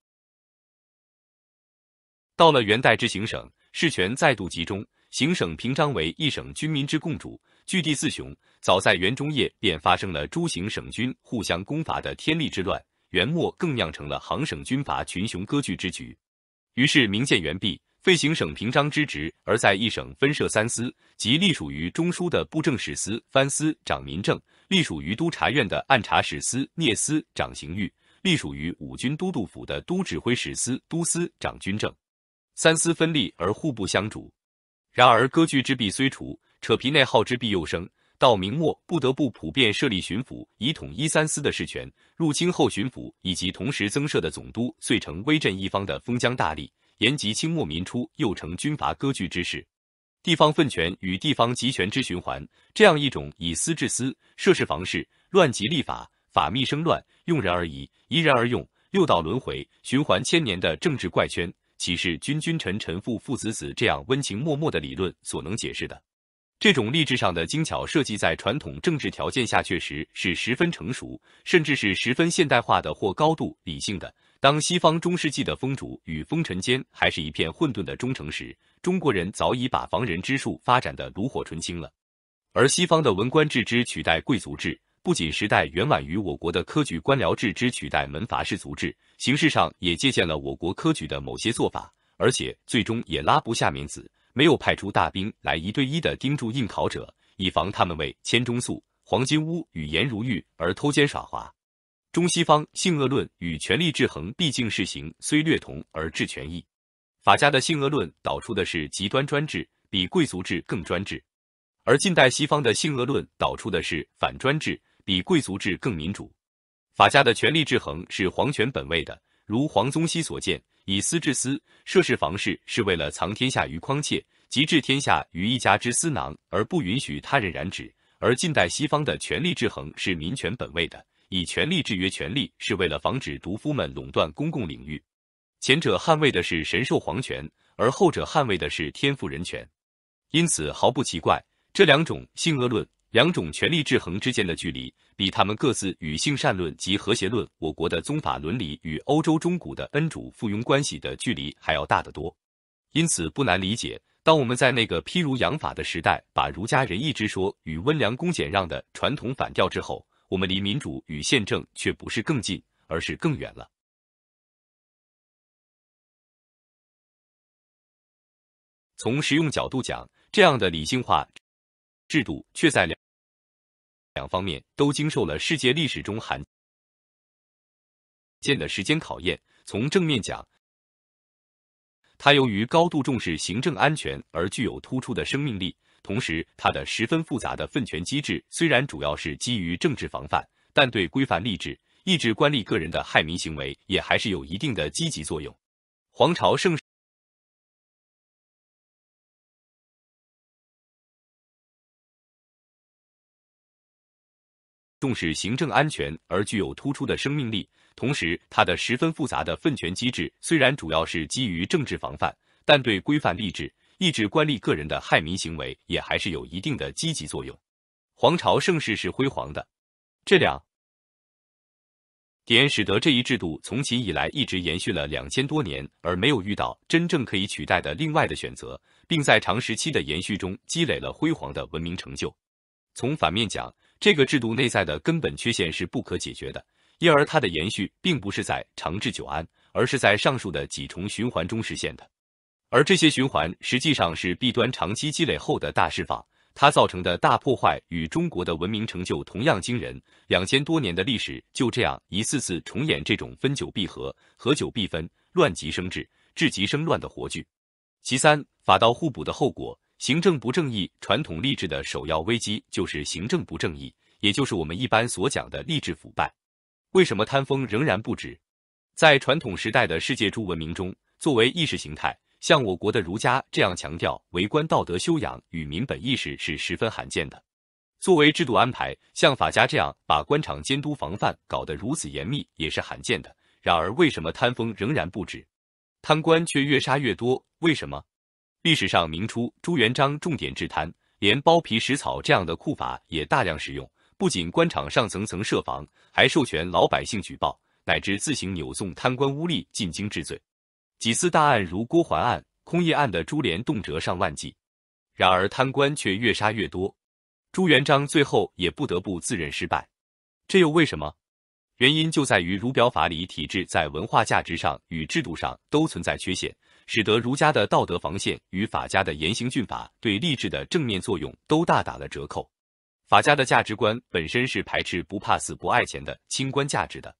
Speaker 1: 到了元代，之行省。事权再度集中，行省平章为一省军民之共主，据地四雄。早在元中叶便发生了诸行省军互相攻伐的天利之乱，元末更酿成了行省军阀群雄割据之局。于是明建元毕废行省平章之职，而在一省分设三司，即隶属于中书的布政使司、藩司长民政，隶属于都察院的按察使司、聂司长刑狱，隶属于五军都督府的都指挥使司、都司长军政。三司分立而互不相主，然而割据之弊虽除，扯皮内耗之弊又生。到明末不得不普遍设立巡抚以统一三司的事权。入清后，巡抚以及同时增设的总督遂成威震一方的封疆大吏。延及清末民初，又成军阀割据之势。地方分权与地方集权之循环，这样一种以私治私、涉事防事、乱极立法、法密生乱、用人而疑、疑人而用，六道轮回、循环千年的政治怪圈。岂是君君臣臣父父子子这样温情脉脉的理论所能解释的？这种励志上的精巧设计，在传统政治条件下确实是十分成熟，甚至是十分现代化的或高度理性的。当西方中世纪的封主与封臣间还是一片混沌的忠诚时，中国人早已把防人之术发展得炉火纯青了。而西方的文官制之取代贵族制。不仅时代远晚于我国的科举官僚制之取代门阀士族制，形式上也借鉴了我国科举的某些做法，而且最终也拉不下面子，没有派出大兵来一对一的盯住应考者，以防他们为千钟粟、黄金屋与颜如玉而偷奸耍滑。中西方性恶论与权力制衡，毕竟事行虽略同，而治权异。法家的性恶论导出的是极端专制，比贵族制更专制；而近代西方的性恶论导出的是反专制。比贵族制更民主，法家的权力制衡是皇权本位的，如黄宗羲所见，以私治私，设事房事，是为了藏天下于筐箧，即治天下于一家之私囊，而不允许他人染指；而近代西方的权力制衡是民权本位的，以权力制约权力，是为了防止毒夫们垄断公共领域。前者捍卫的是神授皇权，而后者捍卫的是天赋人权。因此，毫不奇怪，这两种性恶论。两种权力制衡之间的距离，比他们各自与性善论及和谐论、我国的宗法伦理与欧洲中古的恩主附庸关系的距离还要大得多。因此，不难理解，当我们在那个披儒扬法的时代，把儒家仁义之说与温良恭俭让的传统反调之后，我们离民主与宪政却不是更近，而
Speaker 2: 是更远了。从实用角度讲，这样的理性化制度却在两。两方面都经受了世界历史中罕
Speaker 1: 见的时间考验。从正面讲，它由于高度重视行政安全而具有突出的生命力；同时，它的十分复杂的分权机制，虽然主要是基于政治防范，但对规范吏治、抑制官吏个人的害民行为，也还是有一定的积极作用。皇朝盛世。重视行政安全而具有突出的生命力，同时它的十分复杂的分权机制虽然主要是基于政治防范，但对规范吏治、抑制官吏个人的害民行为也还是有一定的积极作用。皇朝盛世是辉煌的，这两点使得这一制度从秦以来一直延续了两千多年，而没有遇到真正可以取代的另外的选择，并在长时期的延续中积累了辉煌的文明成就。从反面讲。这个制度内在的根本缺陷是不可解决的，因而它的延续并不是在长治久安，而是在上述的几重循环中实现的。而这些循环实际上是弊端长期积累后的大释放，它造成的大破坏与中国的文明成就同样惊人。两千多年的历史就这样一次次重演这种分久必合，合久必分，乱极生治，治极生乱的活剧。其三，法道互补的后果。行政不正义，传统吏治的首要危机就是行政不正义，也就是我们一般所讲的吏治腐败。为什么贪风仍然不止？在传统时代的世界诸文明中，作为意识形态，像我国的儒家这样强调为官道德修养与民本意识是十分罕见的。作为制度安排，像法家这样把官场监督防范搞得如此严密也是罕见的。然而，为什么贪风仍然不止，贪官却越杀越多？为什么？历史上，明初朱元璋重点治贪，连包皮食草这样的酷法也大量使用。不仅官场上层层设防，还授权老百姓举报，乃至自行扭送贪官污吏进京治罪。几次大案如郭桓案、空业案的株连动辄上万计。然而贪官却越杀越多，朱元璋最后也不得不自认失败。这又为什么？原因就在于儒表法理体制在文化价值上与制度上都存在缺陷。使得儒家的道德防线与法家的严刑峻法对励志的正面作用都大打了折扣。法家的价值观本身是排斥不怕死、不爱钱的清官价值的。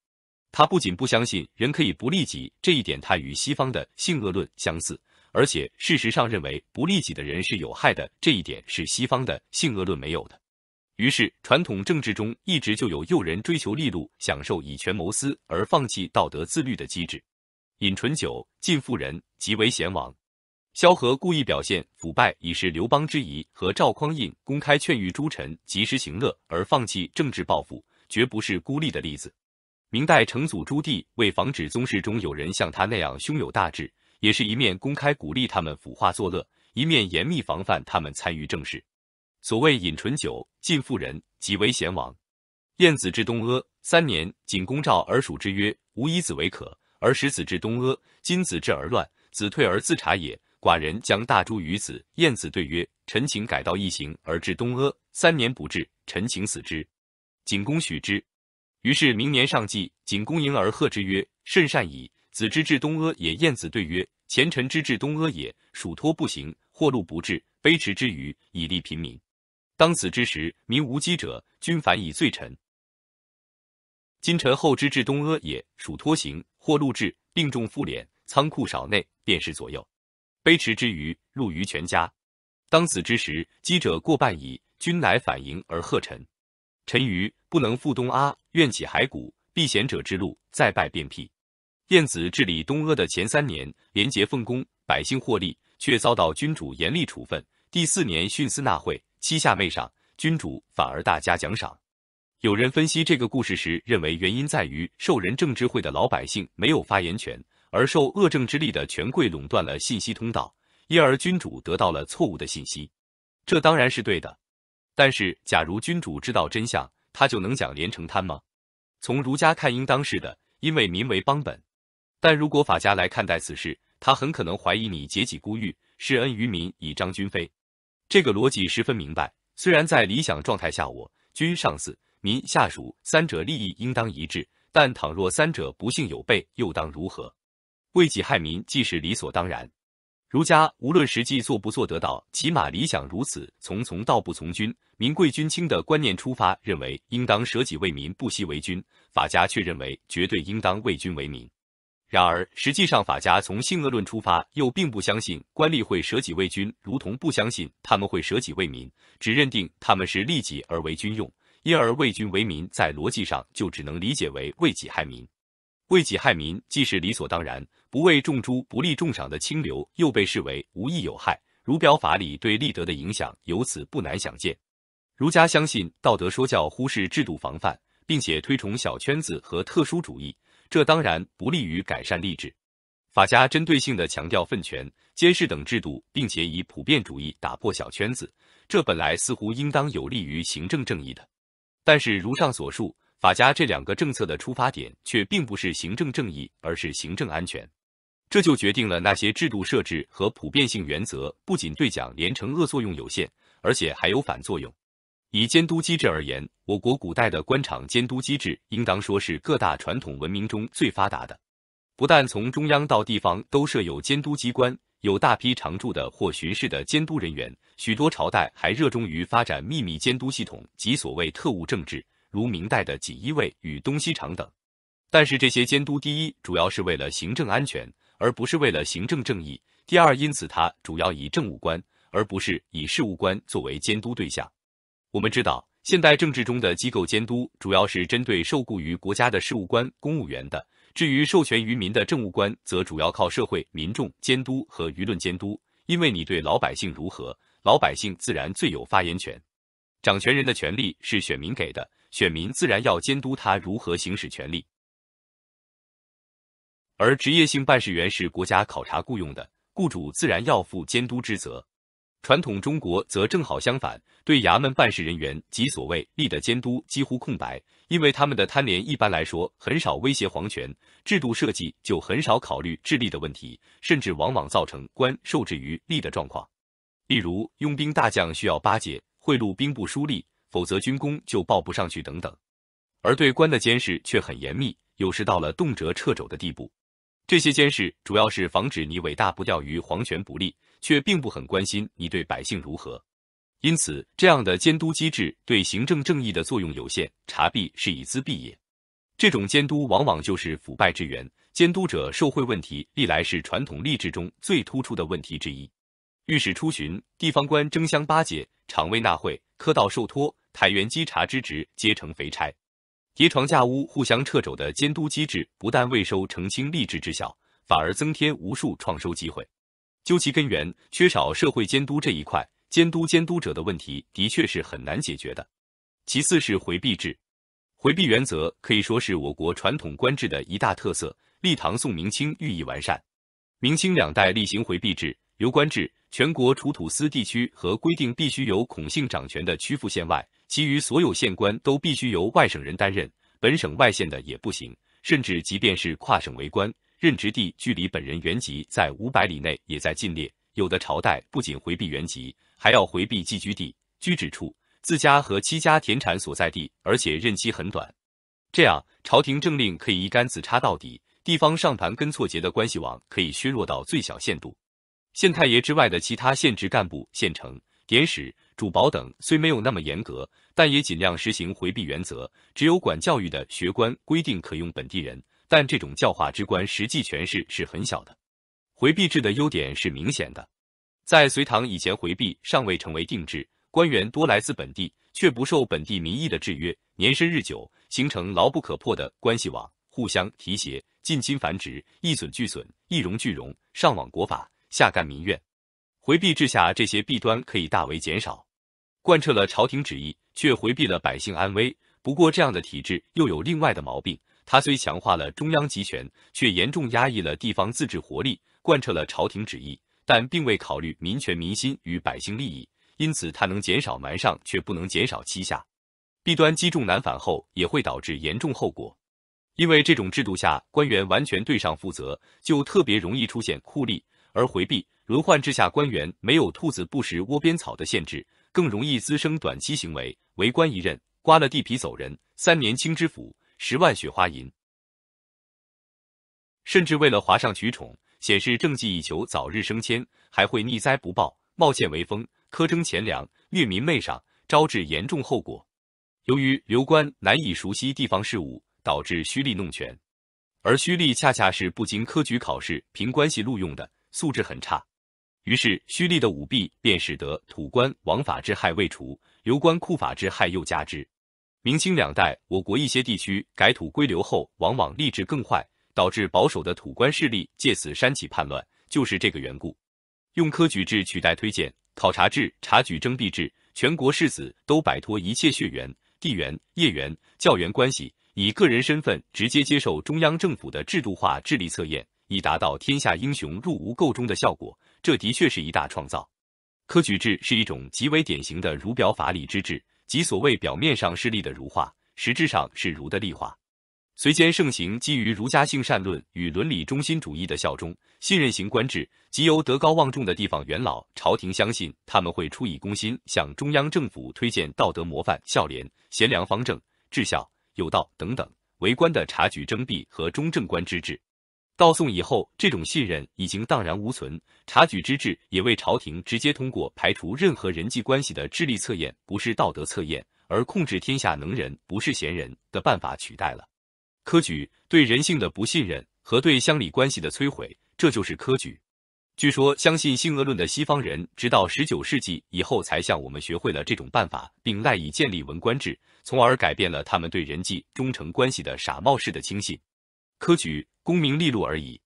Speaker 1: 他不仅不相信人可以不利己这一点，他与西方的性恶论相似，而且事实上认为不利己的人是有害的。这一点是西方的性恶论没有的。于是，传统政治中一直就有诱人追求利禄、享受以权谋私而放弃道德自律的机制。饮醇酒，近妇人，即为贤王。萧何故意表现腐败，以示刘邦之疑；和赵匡胤公开劝谕诸臣及时行乐，而放弃政治抱负，绝不是孤立的例子。明代成祖朱棣为防止宗室中有人像他那样胸有大志，也是一面公开鼓励他们腐化作乐，一面严密防范他们参与政事。所谓“饮醇酒，近妇人，即为贤王”。晏子之东阿三年，景公召而属之曰：“吾以子为可。”而使子至东阿，今子至而乱，子退而自察也。寡人将大诛于子。晏子对曰：“臣请改道易行而至东阿，三年不至，臣请死之。”景公许之。于是明年上计，景公迎而贺之曰：“甚善矣，子之至东阿也。”晏子对曰：“前臣之至东阿也，属托不行，货禄不至，卑迟之余，以利贫民。当此之时，民无饥者，君反以罪臣。”今臣后之至东阿也，属拖行，或录治，并重复敛，仓库少内，便是左右。卑迟之余，入于全家。当此之时，积者过半矣，君乃反迎而贺臣。臣愚不能赴东阿，愿起骸骨，避贤者之路，再拜便辟。晏子治理东阿的前三年，廉洁奉公，百姓获利，却遭到君主严厉处分。第四年徇私纳贿，欺下媚上，君主反而大加奖赏。有人分析这个故事时认为，原因在于受人政治会的老百姓没有发言权，而受恶政之力的权贵垄断了信息通道，因而君主得到了错误的信息。这当然是对的。但是，假如君主知道真相，他就能讲连城贪吗？从儒家看，应当是的，因为民为邦本。但如果法家来看待此事，他很可能怀疑你节己孤欲，施恩于民以彰君非。这个逻辑十分明白。虽然在理想状态下，我君上司。民下属三者利益应当一致，但倘若三者不幸有备，又当如何？为己害民既是理所当然。儒家无论实际做不做得到，起码理想如此。从从道不从君，民贵君轻的观念出发，认为应当舍己为民，不惜为君。法家却认为绝对应当为君为民。然而实际上，法家从性恶论出发，又并不相信官吏会舍己为君，如同不相信他们会舍己为民，只认定他们是利己而为君用。因而为君为民，在逻辑上就只能理解为为己害民。为己害民既是理所当然，不为重诛、不立重赏的清流，又被视为无益有害。儒表法理对立德的影响，由此不难想见。儒家相信道德说教，忽视制度防范，并且推崇小圈子和特殊主义，这当然不利于改善吏治。法家针对性地强调分权、监视等制度，并且以普遍主义打破小圈子，这本来似乎应当有利于行政正义的。但是如上所述，法家这两个政策的出发点却并不是行政正义，而是行政安全。这就决定了那些制度设置和普遍性原则不仅对讲廉惩恶作用有限，而且还有反作用。以监督机制而言，我国古代的官场监督机制应当说是各大传统文明中最发达的。不但从中央到地方都设有监督机关。有大批常驻的或巡视的监督人员，许多朝代还热衷于发展秘密监督系统及所谓特务政治，如明代的锦衣卫与东西厂等。但是这些监督第一主要是为了行政安全，而不是为了行政正义；第二，因此它主要以政务官而不是以事务官作为监督对象。我们知道，现代政治中的机构监督主要是针对受雇于国家的事务官、公务员的。至于授权于民的政务官，则主要靠社会民众监督和舆论监督，因为你对老百姓如何，老百姓自然最有发言权。掌权人的权利是选民给的，选民自然要监督他如何行使权利。而职业性办事员是国家考察雇佣的，雇主自然要负监督之责。传统中国则正好相反，对衙门办事人员及所谓吏的监督几乎空白。因为他们的贪廉一般来说很少威胁皇权，制度设计就很少考虑治力的问题，甚至往往造成官受制于吏的状况。例如，佣兵大将需要巴结贿赂兵部书吏，否则军功就报不上去等等。而对官的监视却很严密，有时到了动辄掣肘的地步。这些监视主要是防止你伟大不掉于皇权不利，却并不很关心你对百姓如何。因此，这样的监督机制对行政正义的作用有限。查弊是以资弊也，这种监督往往就是腐败之源。监督者受贿问题历来是传统吏治中最突出的问题之一。御史出巡，地方官争相巴结，场卫纳贿，科道受托，台员稽查之职皆成肥差。叠床架屋、互相掣肘的监督机制，不但未收澄清吏治之效，反而增添无数创收机会。究其根源，缺少社会监督这一块。监督监督者的问题的确是很难解决的。其次是回避制，回避原则可以说是我国传统官制的一大特色，立唐宋明清予以完善。明清两代例行回避制，由官制全国除土司地区和规定必须由孔姓掌权的曲阜县外，其余所有县官都必须由外省人担任，本省外县的也不行，甚至即便是跨省为官，任职地距离本人原籍在五百里内也在禁列。有的朝代不仅回避原籍。还要回避寄居地、居止处、自家和七家田产所在地，而且任期很短，这样朝廷政令可以一竿子插到底，地方上盘根错节的关系网可以削弱到最小限度。县太爷之外的其他县职干部、县城典史、主保等虽没有那么严格，但也尽量实行回避原则。只有管教育的学官规定可用本地人，但这种教化之官实际权势是很小的。回避制的优点是明显的。在隋唐以前，回避尚未成为定制，官员多来自本地，却不受本地民意的制约，年深日久，形成牢不可破的关系网，互相提携，近亲繁殖，一损俱损，一荣俱荣，上网国法，下干民怨。回避之下，这些弊端可以大为减少。贯彻了朝廷旨意，却回避了百姓安危。不过，这样的体制又有另外的毛病：它虽强化了中央集权，却严重压抑了地方自治活力，贯彻了朝廷旨意。但并未考虑民权民心与百姓利益，因此它能减少瞒上，却不能减少欺下。弊端积重难返后，也会导致严重后果。因为这种制度下，官员完全对上负责，就特别容易出现酷吏而回避轮换之下，官员没有“兔子不食窝边草”的限制，更容易滋生短期行为，为官一任，刮了地皮走人，三年清知府，十万雪花银，甚至为了哗上取宠。显示政绩以求早日升迁，还会逆灾不报，冒欠为风，苛征钱粮，虐民媚上，招致严重后果。由于刘官难以熟悉地方事务，导致胥吏弄权，而胥吏恰恰是不经科举考试，凭关系录用的，素质很差。于是胥吏的舞弊便使得土官王法之害未除，刘官酷法之害又加之。明清两代，我国一些地区改土归流后，往往吏治更坏。导致保守的土官势力借此煽起叛乱，就是这个缘故。用科举制取代推荐、考察制、察举、征辟制，全国士子都摆脱一切血缘、地缘、业缘、教缘关系，以个人身份直接接受中央政府的制度化智力测验，以达到天下英雄入吾构中的效果。这的确是一大创造。科举制是一种极为典型的儒表法理之制，即所谓表面上是立的儒化，实质上是儒的立化。随间盛行基于儒家性善论与伦理中心主义的效忠、信任型官制，即由德高望重的地方元老、朝廷相信他们会出以公心，向中央政府推荐道德模范、孝廉、贤良、方正、治孝、有道等等为官的察举征辟和中正官之制。到宋以后，这种信任已经荡然无存，察举之制也为朝廷直接通过排除任何人际关系的智力测验，不是道德测验，而控制天下能人不是贤人的办法取代了。科举对人性的不信任和对乡里关系的摧毁，这就是科举。据说，相信性恶论的西方人，直到十九世纪以后，才向我们学会了这种办法，并赖以建立文官制，从而改变了他们对人际忠诚关系的傻冒式的轻信。科举，功名利禄而已，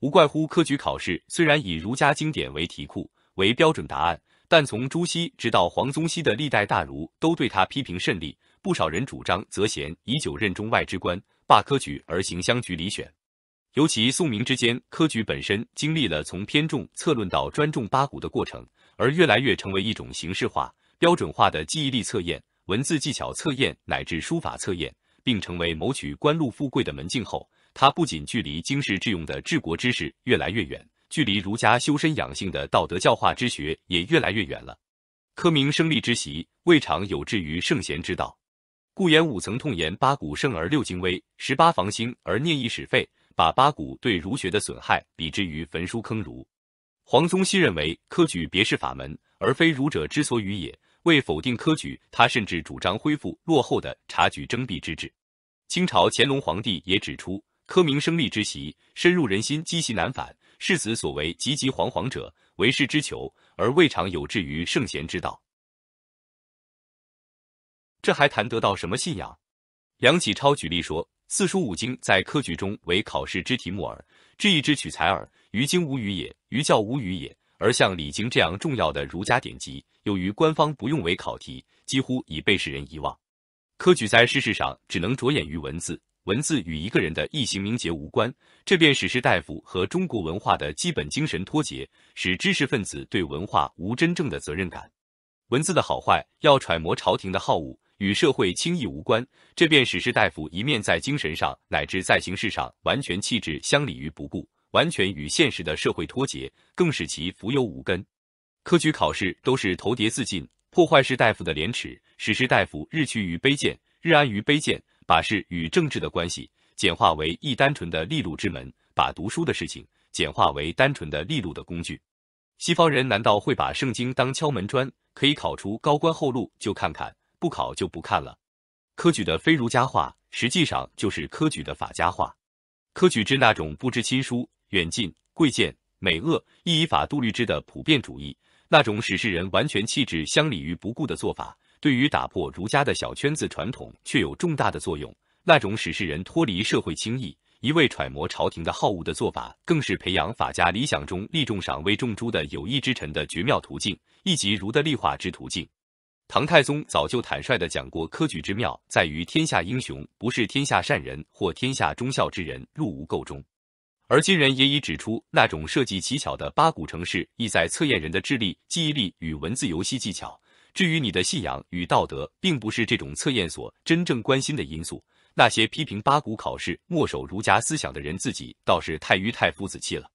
Speaker 1: 无怪乎科举考试虽然以儒家经典为题库、为标准答案，但从朱熹直到黄宗羲的历代大儒都对他批评甚厉。不少人主张择贤以久任中外之官。罢科举而行乡举里选，尤其宋明之间，科举本身经历了从偏重策论到专重八股的过程，而越来越成为一种形式化、标准化的记忆力测验、文字技巧测验乃至书法测验，并成为谋取官禄富贵的门径后，它不仅距离经世致用的治国知识越来越远，距离儒家修身养性的道德教化之学也越来越远了。科名生利之习，未尝有至于圣贤之道。顾炎武曾痛言：“八股胜而六经微，十八房兴而念一始废。”把八股对儒学的损害比之于焚书坑儒。黄宗羲认为，科举别是法门，而非儒者之所与也。为否定科举，他甚至主张恢复落后的察举征辟之制。清朝乾隆皇帝也指出：“科名升利之习，深入人心，积习难返。世子所为急急惶惶者，为世之求，而未尝有志于圣贤之道。”这还谈得到什么信仰？梁启超举例说：“四书五经在科举中为考试之题目耳，治义之取材耳，于经无语也，于教无语也。而像《礼经》这样重要的儒家典籍，由于官方不用为考题，几乎已被世人遗忘。科举在事实上只能着眼于文字，文字与一个人的一行名节无关，这便使士大夫和中国文化的基本精神脱节，使知识分子对文化无真正的责任感。文字的好坏，要揣摩朝廷的好恶。”与社会轻易无关，这便使士大夫一面在精神上乃至在形式上完全弃置乡里于不顾，完全与现实的社会脱节，更使其浮游无根。科举考试都是投碟自尽，破坏士大夫的廉耻，使士大夫日趋于卑贱，日安于卑贱，把事与政治的关系简化为一单纯的利禄之门，把读书的事情简化为单纯的利禄的工具。西方人难道会把圣经当敲门砖，可以考出高官厚禄就看看？不考就不看了。科举的非儒家化，实际上就是科举的法家化。科举制那种不知亲疏、远近、贵贱、美恶，一以法度律之的普遍主义，那种使世人完全弃置乡里于不顾的做法，对于打破儒家的小圈子传统，却有重大的作用。那种使世人脱离社会轻易、一味揣摩朝廷的好恶的做法，更是培养法家理想中立重赏、为重诛的有益之臣的绝妙途径，亦即儒的立化之途径。唐太宗早就坦率地讲过，科举之妙在于天下英雄，不是天下善人或天下忠孝之人入无垢中。而今人也已指出，那种设计奇巧的八股程式，意在测验人的智力、记忆力与文字游戏技巧。至于你的信仰与道德，并不是这种测验所真正关心的因素。那些批评八股考试墨守儒家思想的人，自己倒是太迂太夫子气了。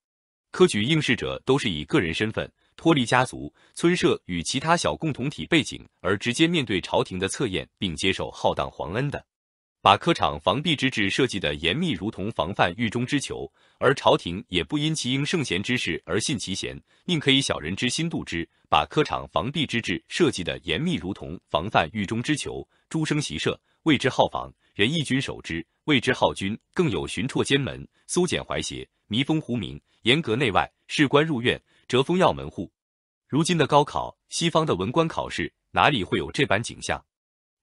Speaker 1: 科举应试者都是以个人身份。脱离家族、村社与其他小共同体背景，而直接面对朝廷的测验，并接受浩荡皇恩的，把科场防弊之制设计的严密，如同防范狱中之囚；而朝廷也不因其应圣贤之事而信其贤，宁可以小人之心度之。把科场防弊之制设计的严密，如同防范狱中之囚。诸生习射，谓之好防；仁义君守之，谓之好君，更有巡绰监门，搜检怀邪，弥封胡名，严格内外，事关入院。折封要门户，如今的高考，西方的文官考试，哪里会有这般景象？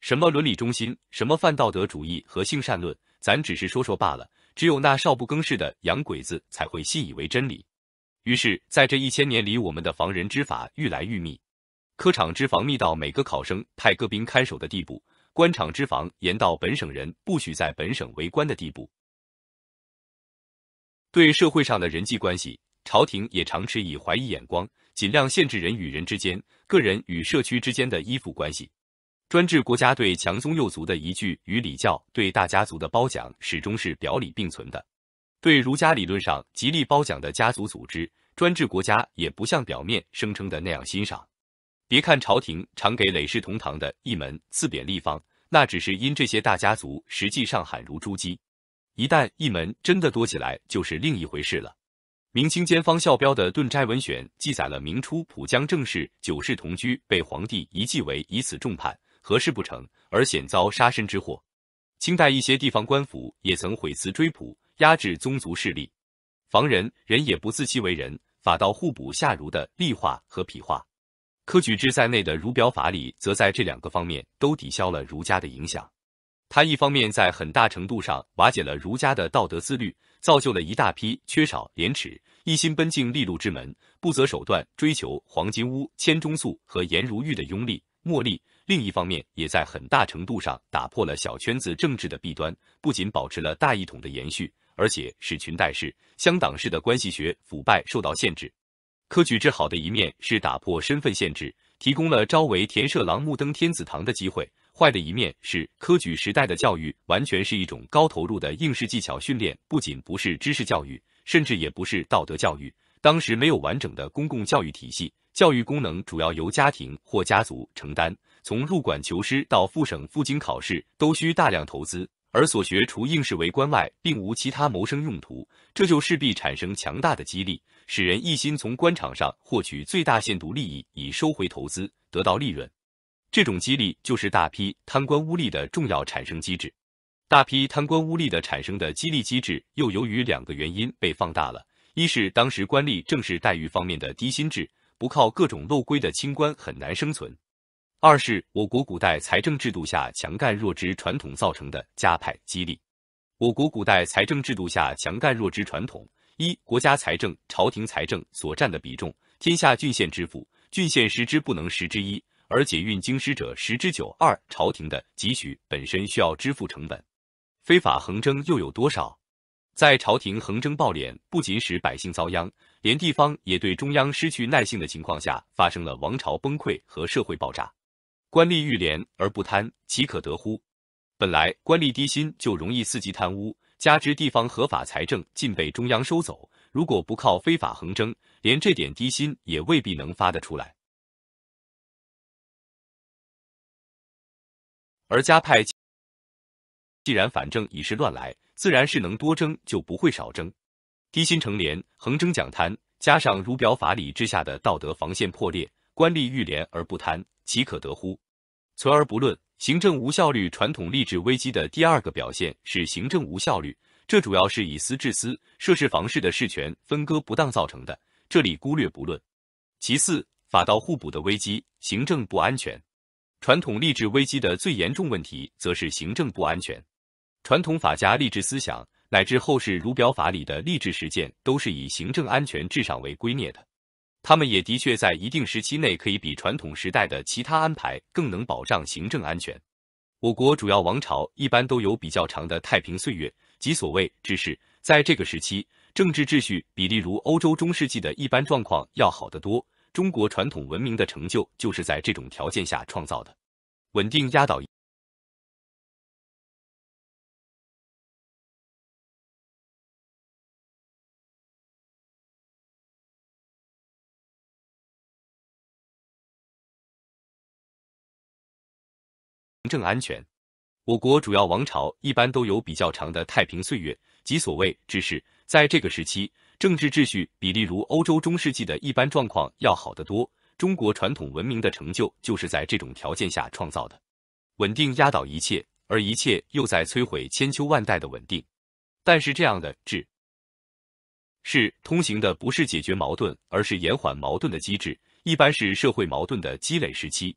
Speaker 1: 什么伦理中心，什么泛道德主义和性善论，咱只是说说罢了。只有那少不更事的洋鬼子才会信以为真理。于是，在这一千年里，我们的防人之法愈来愈密，科场之防密到每个考生派各兵看守的地步，官场之防严到本省人不许在本省为官的地步。对社会上的人际关系。朝廷也常持以怀疑眼光，尽量限制人与人之间、个人与社区之间的依附关系。专制国家对强宗幼族的一句与礼教对大家族的褒奖，始终是表里并存的。对儒家理论上极力褒奖的家族组织，专制国家也不像表面声称的那样欣赏。别看朝廷常给累世同堂的一门赐匾立方，那只是因这些大家族实际上罕如珠玑。一旦一门真的多起来，就是另一回事了。明清间方孝标的《顿斋文选》记载了明初浦江郑氏九世同居被皇帝遗弃为以此重判，何事不成，而险遭杀身之祸。清代一些地方官府也曾毁祠追捕，压制宗族势力，防人人也不自欺为人。法道互补下儒的立化和痞化，科举制在内的儒表法理，则在这两个方面都抵消了儒家的影响。他一方面在很大程度上瓦解了儒家的道德自律。造就了一大批缺少廉耻、一心奔进利禄之门、不择手段追求黄金屋、千钟粟和颜如玉的庸吏、墨吏。另一方面，也在很大程度上打破了小圈子政治的弊端，不仅保持了大一统的延续，而且使裙带式、乡党式的关系学腐败受到限制。科举制好的一面是打破身份限制，提供了朝为田舍郎、目登天子堂的机会。坏的一面是，科举时代的教育完全是一种高投入的应试技巧训练，不仅不是知识教育，甚至也不是道德教育。当时没有完整的公共教育体系，教育功能主要由家庭或家族承担。从入馆求师到赴省赴京考试，都需大量投资，而所学除应试为官外，并无其他谋生用途。这就势必产生强大的激励，使人一心从官场上获取最大限度利益，以收回投资，得到利润。这种激励就是大批贪官污吏的重要产生机制。大批贪官污吏的产生的激励机制，又由于两个原因被放大了：一是当时官吏正是待遇方面的低薪制，不靠各种漏规的清官很难生存；二是我国古代财政制度下强干弱支传统造成的加派激励。我国古代财政制度下强干弱支传统：一、国家财政、朝廷财政所占的比重，天下郡县之赋，郡县实之不能实之一。而解运京师者十之九二，朝廷的汲取本身需要支付成本，非法横征又有多少？在朝廷横征暴敛，不仅使百姓遭殃，连地方也对中央失去耐性的情况下，发生了王朝崩溃和社会爆炸。官吏欲廉而不贪，岂可得乎？本来官吏低薪就容易伺机贪污，加之地方合法财政尽被中央收走，如果不靠非法横征，连这点低薪也未必能发得出
Speaker 2: 来。而家派
Speaker 1: 既然反正已是乱来，自然是能多争就不会少争。低薪成廉，横征讲贪，加上儒表法理之下的道德防线破裂，官吏欲廉而不贪，岂可得乎？存而不论，行政无效率，传统吏治危机的第二个表现是行政无效率，这主要是以私治私，涉事房事的事权分割不当造成的，这里忽略不论。其四，法道互补的危机，行政不安全。传统吏治危机的最严重问题，则是行政不安全。传统法家吏治思想，乃至后世儒表法里的吏治实践，都是以行政安全至上为圭臬的。他们也的确在一定时期内，可以比传统时代的其他安排更能保障行政安全。我国主要王朝一般都有比较长的太平岁月，即所谓治世。在这个时期，政治秩序比例如欧洲中世纪的一般状况要好得多。中国传统文明的成就就是在这种条件下创造的，稳定压倒。正安全，我国主要王朝一般都有比较长的太平岁月，即所谓治世，在这个时期。政治秩序比例如欧洲中世纪的一般状况要好得多。中国传统文明的成就就是在这种条件下创造的。稳定压倒一切，而一切又在摧毁千秋万代的稳定。但是这样的治是通行的，不是解决矛盾，而是延缓矛盾的机制。一般是社会矛盾的积累时期，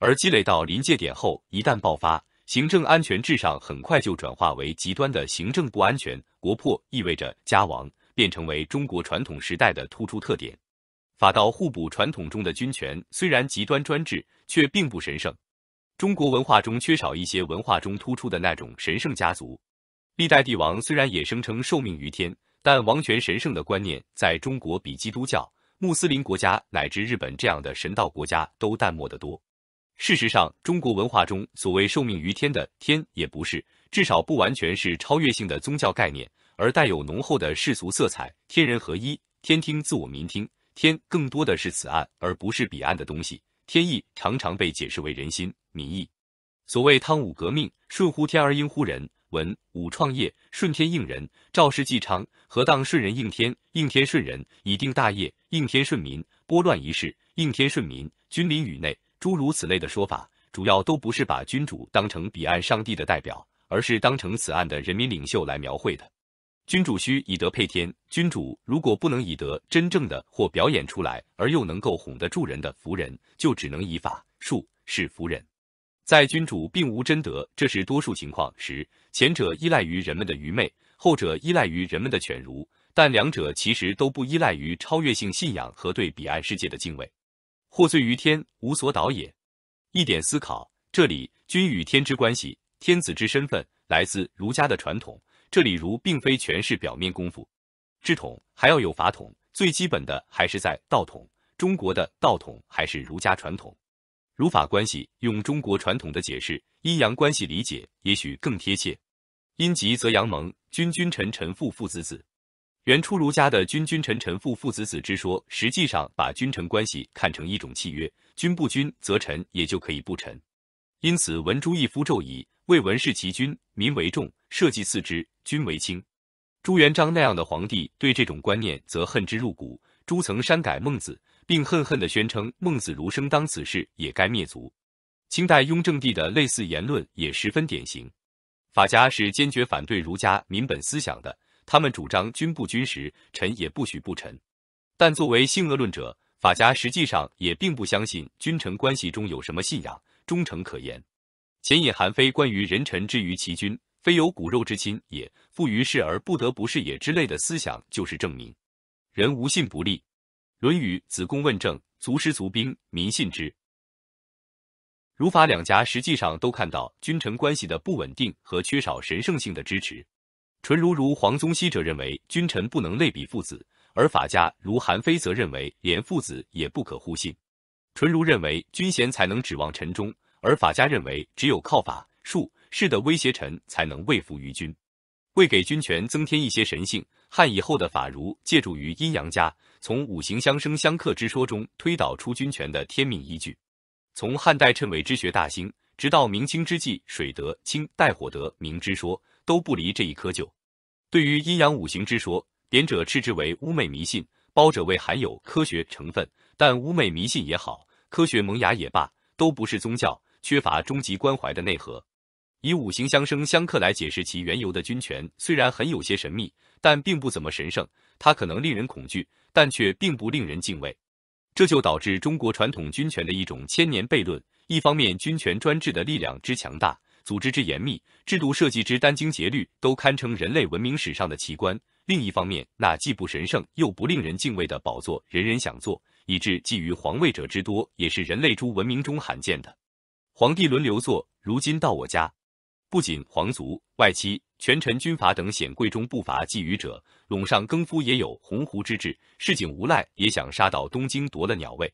Speaker 1: 而积累到临界点后，一旦爆发，行政安全至上很快就转化为极端的行政不安全。国破意味着家亡。便成为中国传统时代的突出特点。法道互补传统中的君权虽然极端专制，却并不神圣。中国文化中缺少一些文化中突出的那种神圣家族。历代帝王虽然也声称受命于天，但王权神圣的观念在中国比基督教、穆斯林国家乃至日本这样的神道国家都淡漠得多。事实上，中国文化中所谓受命于天的“天”也不是，至少不完全是超越性的宗教概念。而带有浓厚的世俗色彩，天人合一，天听自我，民听天，更多的是此岸而不是彼岸的东西。天意常常被解释为人心、民意。所谓汤武革命，顺乎天而应乎人；文武创业，顺天应人。赵氏继昌，何当顺人应天？应天顺人，以定大业；应天顺民，拨乱一事；应天顺民，君临宇内。诸如此类的说法，主要都不是把君主当成彼岸上帝的代表，而是当成此岸的人民领袖来描绘的。君主需以德配天，君主如果不能以德真正的或表演出来，而又能够哄得住人的服人，就只能以法术是服人。在君主并无真德，这是多数情况时，前者依赖于人们的愚昧，后者依赖于人们的犬儒，但两者其实都不依赖于超越性信仰和对彼岸世界的敬畏。祸罪于天，无所导也。一点思考，这里君与天之关系，天子之身份，来自儒家的传统。这里儒并非全是表面功夫，治统还要有法统，最基本的还是在道统。中国的道统还是儒家传统，儒法关系用中国传统的解释阴阳关系理解也许更贴切。阴极则阳蒙，君君臣臣父父子子。原初儒家的君君臣臣父父子子之说，实际上把君臣关系看成一种契约，君不君则臣也就可以不臣。因此，文诸一夫昼矣，为文弑其君，民为重，社稷次之。君为轻，朱元璋那样的皇帝对这种观念则恨之入骨。朱曾删改《孟子》，并恨恨地宣称：“孟子儒生当此事也该灭族。”清代雍正帝的类似言论也十分典型。法家是坚决反对儒家民本思想的，他们主张君不君时，臣也不许不臣。但作为性恶论者，法家实际上也并不相信君臣关系中有什么信仰、忠诚可言。前引韩非关于人臣之于其君。非有骨肉之亲也，富于事而不得不事也之类的思想，就是证明。人无信不立，《论语》子贡问政，足师足兵、民信之。儒法两家实际上都看到君臣关系的不稳定和缺少神圣性的支持。纯儒如黄宗羲者认为，君臣不能类比父子；而法家如韩非则认为，连父子也不可互信。纯儒认为，君贤才能指望臣忠；而法家认为，只有靠法术。是的，威胁臣才能畏服于君。为给君权增添一些神性，汉以后的法儒借助于阴阳家，从五行相生相克之说中推导出君权的天命依据。从汉代谶纬之学大兴，直到明清之际，水德、清代火德明之说都不离这一窠臼。对于阴阳五行之说，贬者斥之为污蔑迷信，褒者谓含有科学成分。但污蔑迷信也好，科学萌芽也罢，都不是宗教缺乏终极关怀的内核。以五行相生相克来解释其缘由的军权，虽然很有些神秘，但并不怎么神圣。它可能令人恐惧，但却并不令人敬畏。这就导致中国传统军权的一种千年悖论：一方面，军权专制的力量之强大、组织之严密、制度设计之殚精竭虑，都堪称人类文明史上的奇观；另一方面，那既不神圣又不令人敬畏的宝座，人人想坐，以致觊觎皇位者之多，也是人类诸文明中罕见的。皇帝轮流坐，如今到我家。不仅皇族、外戚、权臣、军阀等显贵中不乏觊觎者，陇上更夫也有鸿鹄之志，市井无赖也想杀到东京夺了鸟位。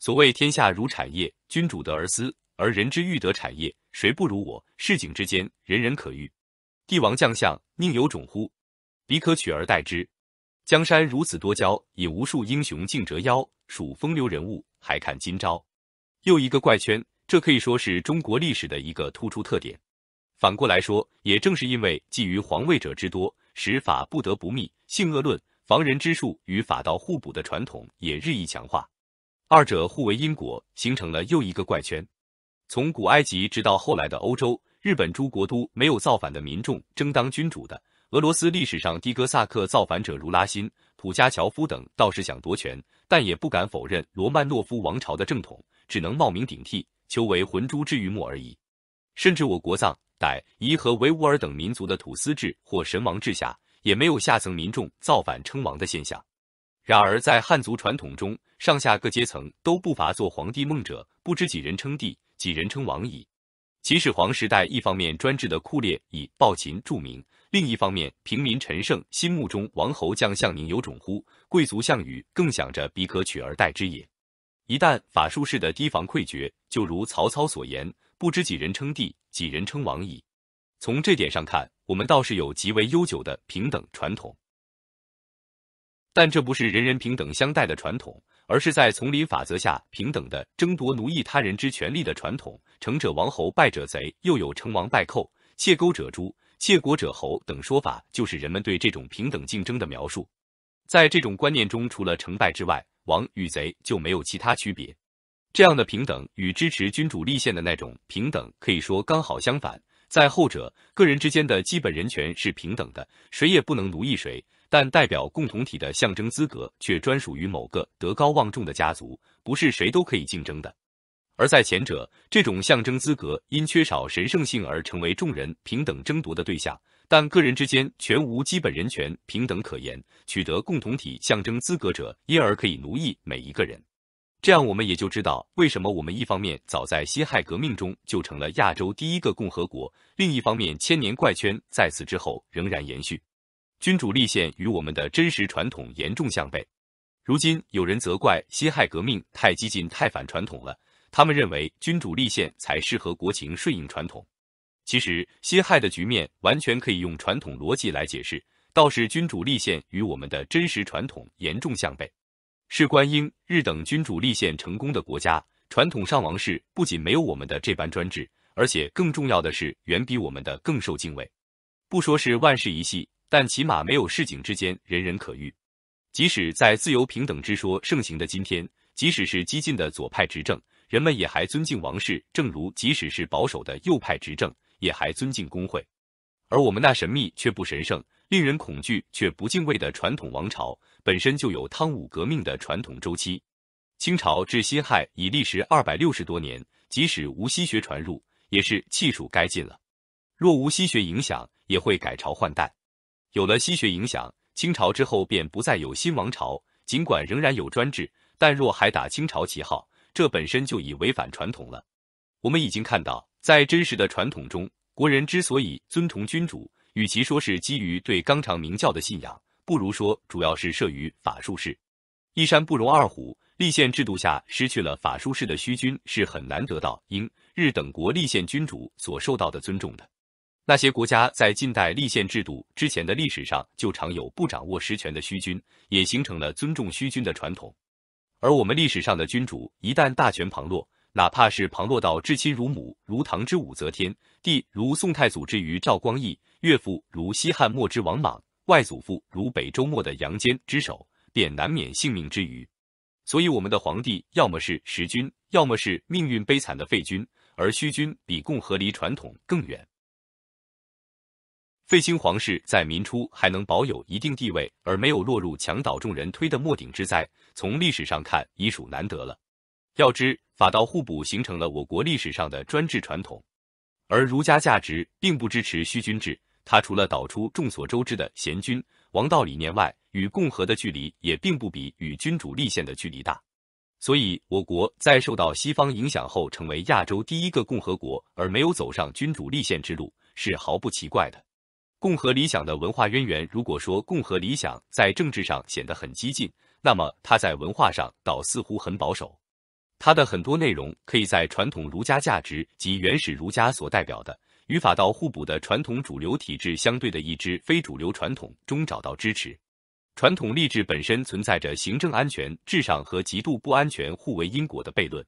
Speaker 1: 所谓天下如产业，君主得而私，而人之欲得产业，谁不如我？市井之间，人人可欲，帝王将相宁有种乎？彼可取而代之。江山如此多娇，引无数英雄竞折腰。数风流人物，还看今朝。又一个怪圈，这可以说是中国历史的一个突出特点。反过来说，也正是因为觊觎皇位者之多，使法不得不密，性恶论、防人之术与法道互补的传统也日益强化，二者互为因果，形成了又一个怪圈。从古埃及直到后来的欧洲、日本诸国，都没有造反的民众争当君主的。俄罗斯历史上的哥萨克造反者如拉辛、普加乔夫等，倒是想夺权，但也不敢否认罗曼诺夫王朝的正统，只能冒名顶替，求为魂珠之玉木而已。甚至我国藏。傣、夷和维吾尔等民族的土司制或神王制下，也没有下层民众造反称王的现象。然而，在汉族传统中，上下各阶层都不乏做皇帝梦者，不知几人称帝，几人称王矣。秦始皇时代，一方面专制的酷烈以暴秦著名，另一方面平民陈胜心目中王侯将相宁有种乎？贵族项羽更想着彼可取而代之也。一旦法术式的提防溃决，就如曹操所言，不知几人称帝。几人称王矣。从这点上看，我们倒是有极为悠久的平等传统。但这不是人人平等相待的传统，而是在丛林法则下平等的争夺奴役他人之权利的传统。成者王侯，败者贼，又有成王败寇、窃钩者诛、窃国者侯等说法，就是人们对这种平等竞争的描述。在这种观念中，除了成败之外，王与贼就没有其他区别。这样的平等与支持君主立宪的那种平等可以说刚好相反。在后者，个人之间的基本人权是平等的，谁也不能奴役谁；但代表共同体的象征资格却专属于某个德高望重的家族，不是谁都可以竞争的。而在前者，这种象征资格因缺少神圣性而成为众人平等争夺的对象，但个人之间全无基本人权平等可言，取得共同体象征资格者因而可以奴役每一个人。这样，我们也就知道为什么我们一方面早在辛亥革命中就成了亚洲第一个共和国，另一方面千年怪圈在此之后仍然延续。君主立宪与我们的真实传统严重相悖。如今有人责怪辛亥革命太激进、太反传统了，他们认为君主立宪才适合国情、顺应传统。其实，辛亥的局面完全可以用传统逻辑来解释，倒是君主立宪与我们的真实传统严重相悖。是观音、日等君主立宪成功的国家，传统上王室不仅没有我们的这般专制，而且更重要的是，远比我们的更受敬畏。不说是万世一系，但起码没有市井之间人人可遇。即使在自由平等之说盛行的今天，即使是激进的左派执政，人们也还尊敬王室；正如即使是保守的右派执政，也还尊敬工会。而我们那神秘却不神圣、令人恐惧却不敬畏的传统王朝。本身就有汤武革命的传统周期，清朝至辛亥已历时二百六十多年，即使无西学传入，也是气数该尽了；若无西学影响，也会改朝换代。有了西学影响，清朝之后便不再有新王朝，尽管仍然有专制，但若还打清朝旗号，这本身就已违反传统了。我们已经看到，在真实的传统中，国人之所以尊崇君主，与其说是基于对纲常名教的信仰。不如说，主要是设于法术士。一山不容二虎，立宪制度下失去了法术士的虚君是很难得到英、日等国立宪君主所受到的尊重的。那些国家在近代立宪制度之前的历史上就常有不掌握实权的虚君，也形成了尊重虚君的传统。而我们历史上的君主一旦大权旁落，哪怕是旁落到至亲如母，如唐之武则天帝，如宋太祖之于赵光义岳父，如西汉末之王莽。外祖父如北周末的杨坚之手，便难免性命之虞。所以我们的皇帝要么是实君，要么是命运悲惨的废君，而虚君比共和离传统更远。废清皇室在民初还能保有一定地位，而没有落入墙倒众人推的末顶之灾，从历史上看已属难得了。要知法道互补形成了我国历史上的专制传统，而儒家价值并不支持虚君制。他除了导出众所周知的贤君王道理念外，与共和的距离也并不比与君主立宪的距离大，所以我国在受到西方影响后成为亚洲第一个共和国，而没有走上君主立宪之路是毫不奇怪的。共和理想的文化渊源，如果说共和理想在政治上显得很激进，那么它在文化上倒似乎很保守，它的很多内容可以在传统儒家价值及原始儒家所代表的。与法道互补的传统主流体制相对的一支非主流传统中找到支持。传统立志本身存在着行政安全至上和极度不安全互为因果的悖论，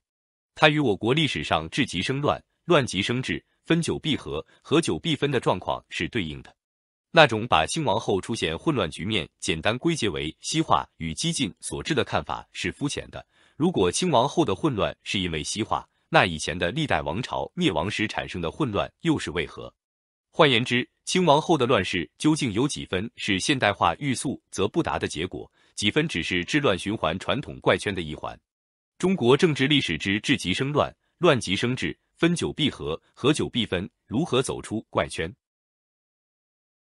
Speaker 1: 它与我国历史上治极生乱、乱极生治、分久必合、合久必分的状况是对应的。那种把清亡后出现混乱局面简单归结为西化与激进所致的看法是肤浅的。如果清亡后的混乱是因为西化，那以前的历代王朝灭亡时产生的混乱又是为何？换言之，清亡后的乱世究竟有几分是现代化欲速则不达的结果，几分只是治乱循环传统怪圈的一环？中国政治历史之治极生乱，乱极生治，分久必合，合久必分，如何走
Speaker 2: 出怪圈？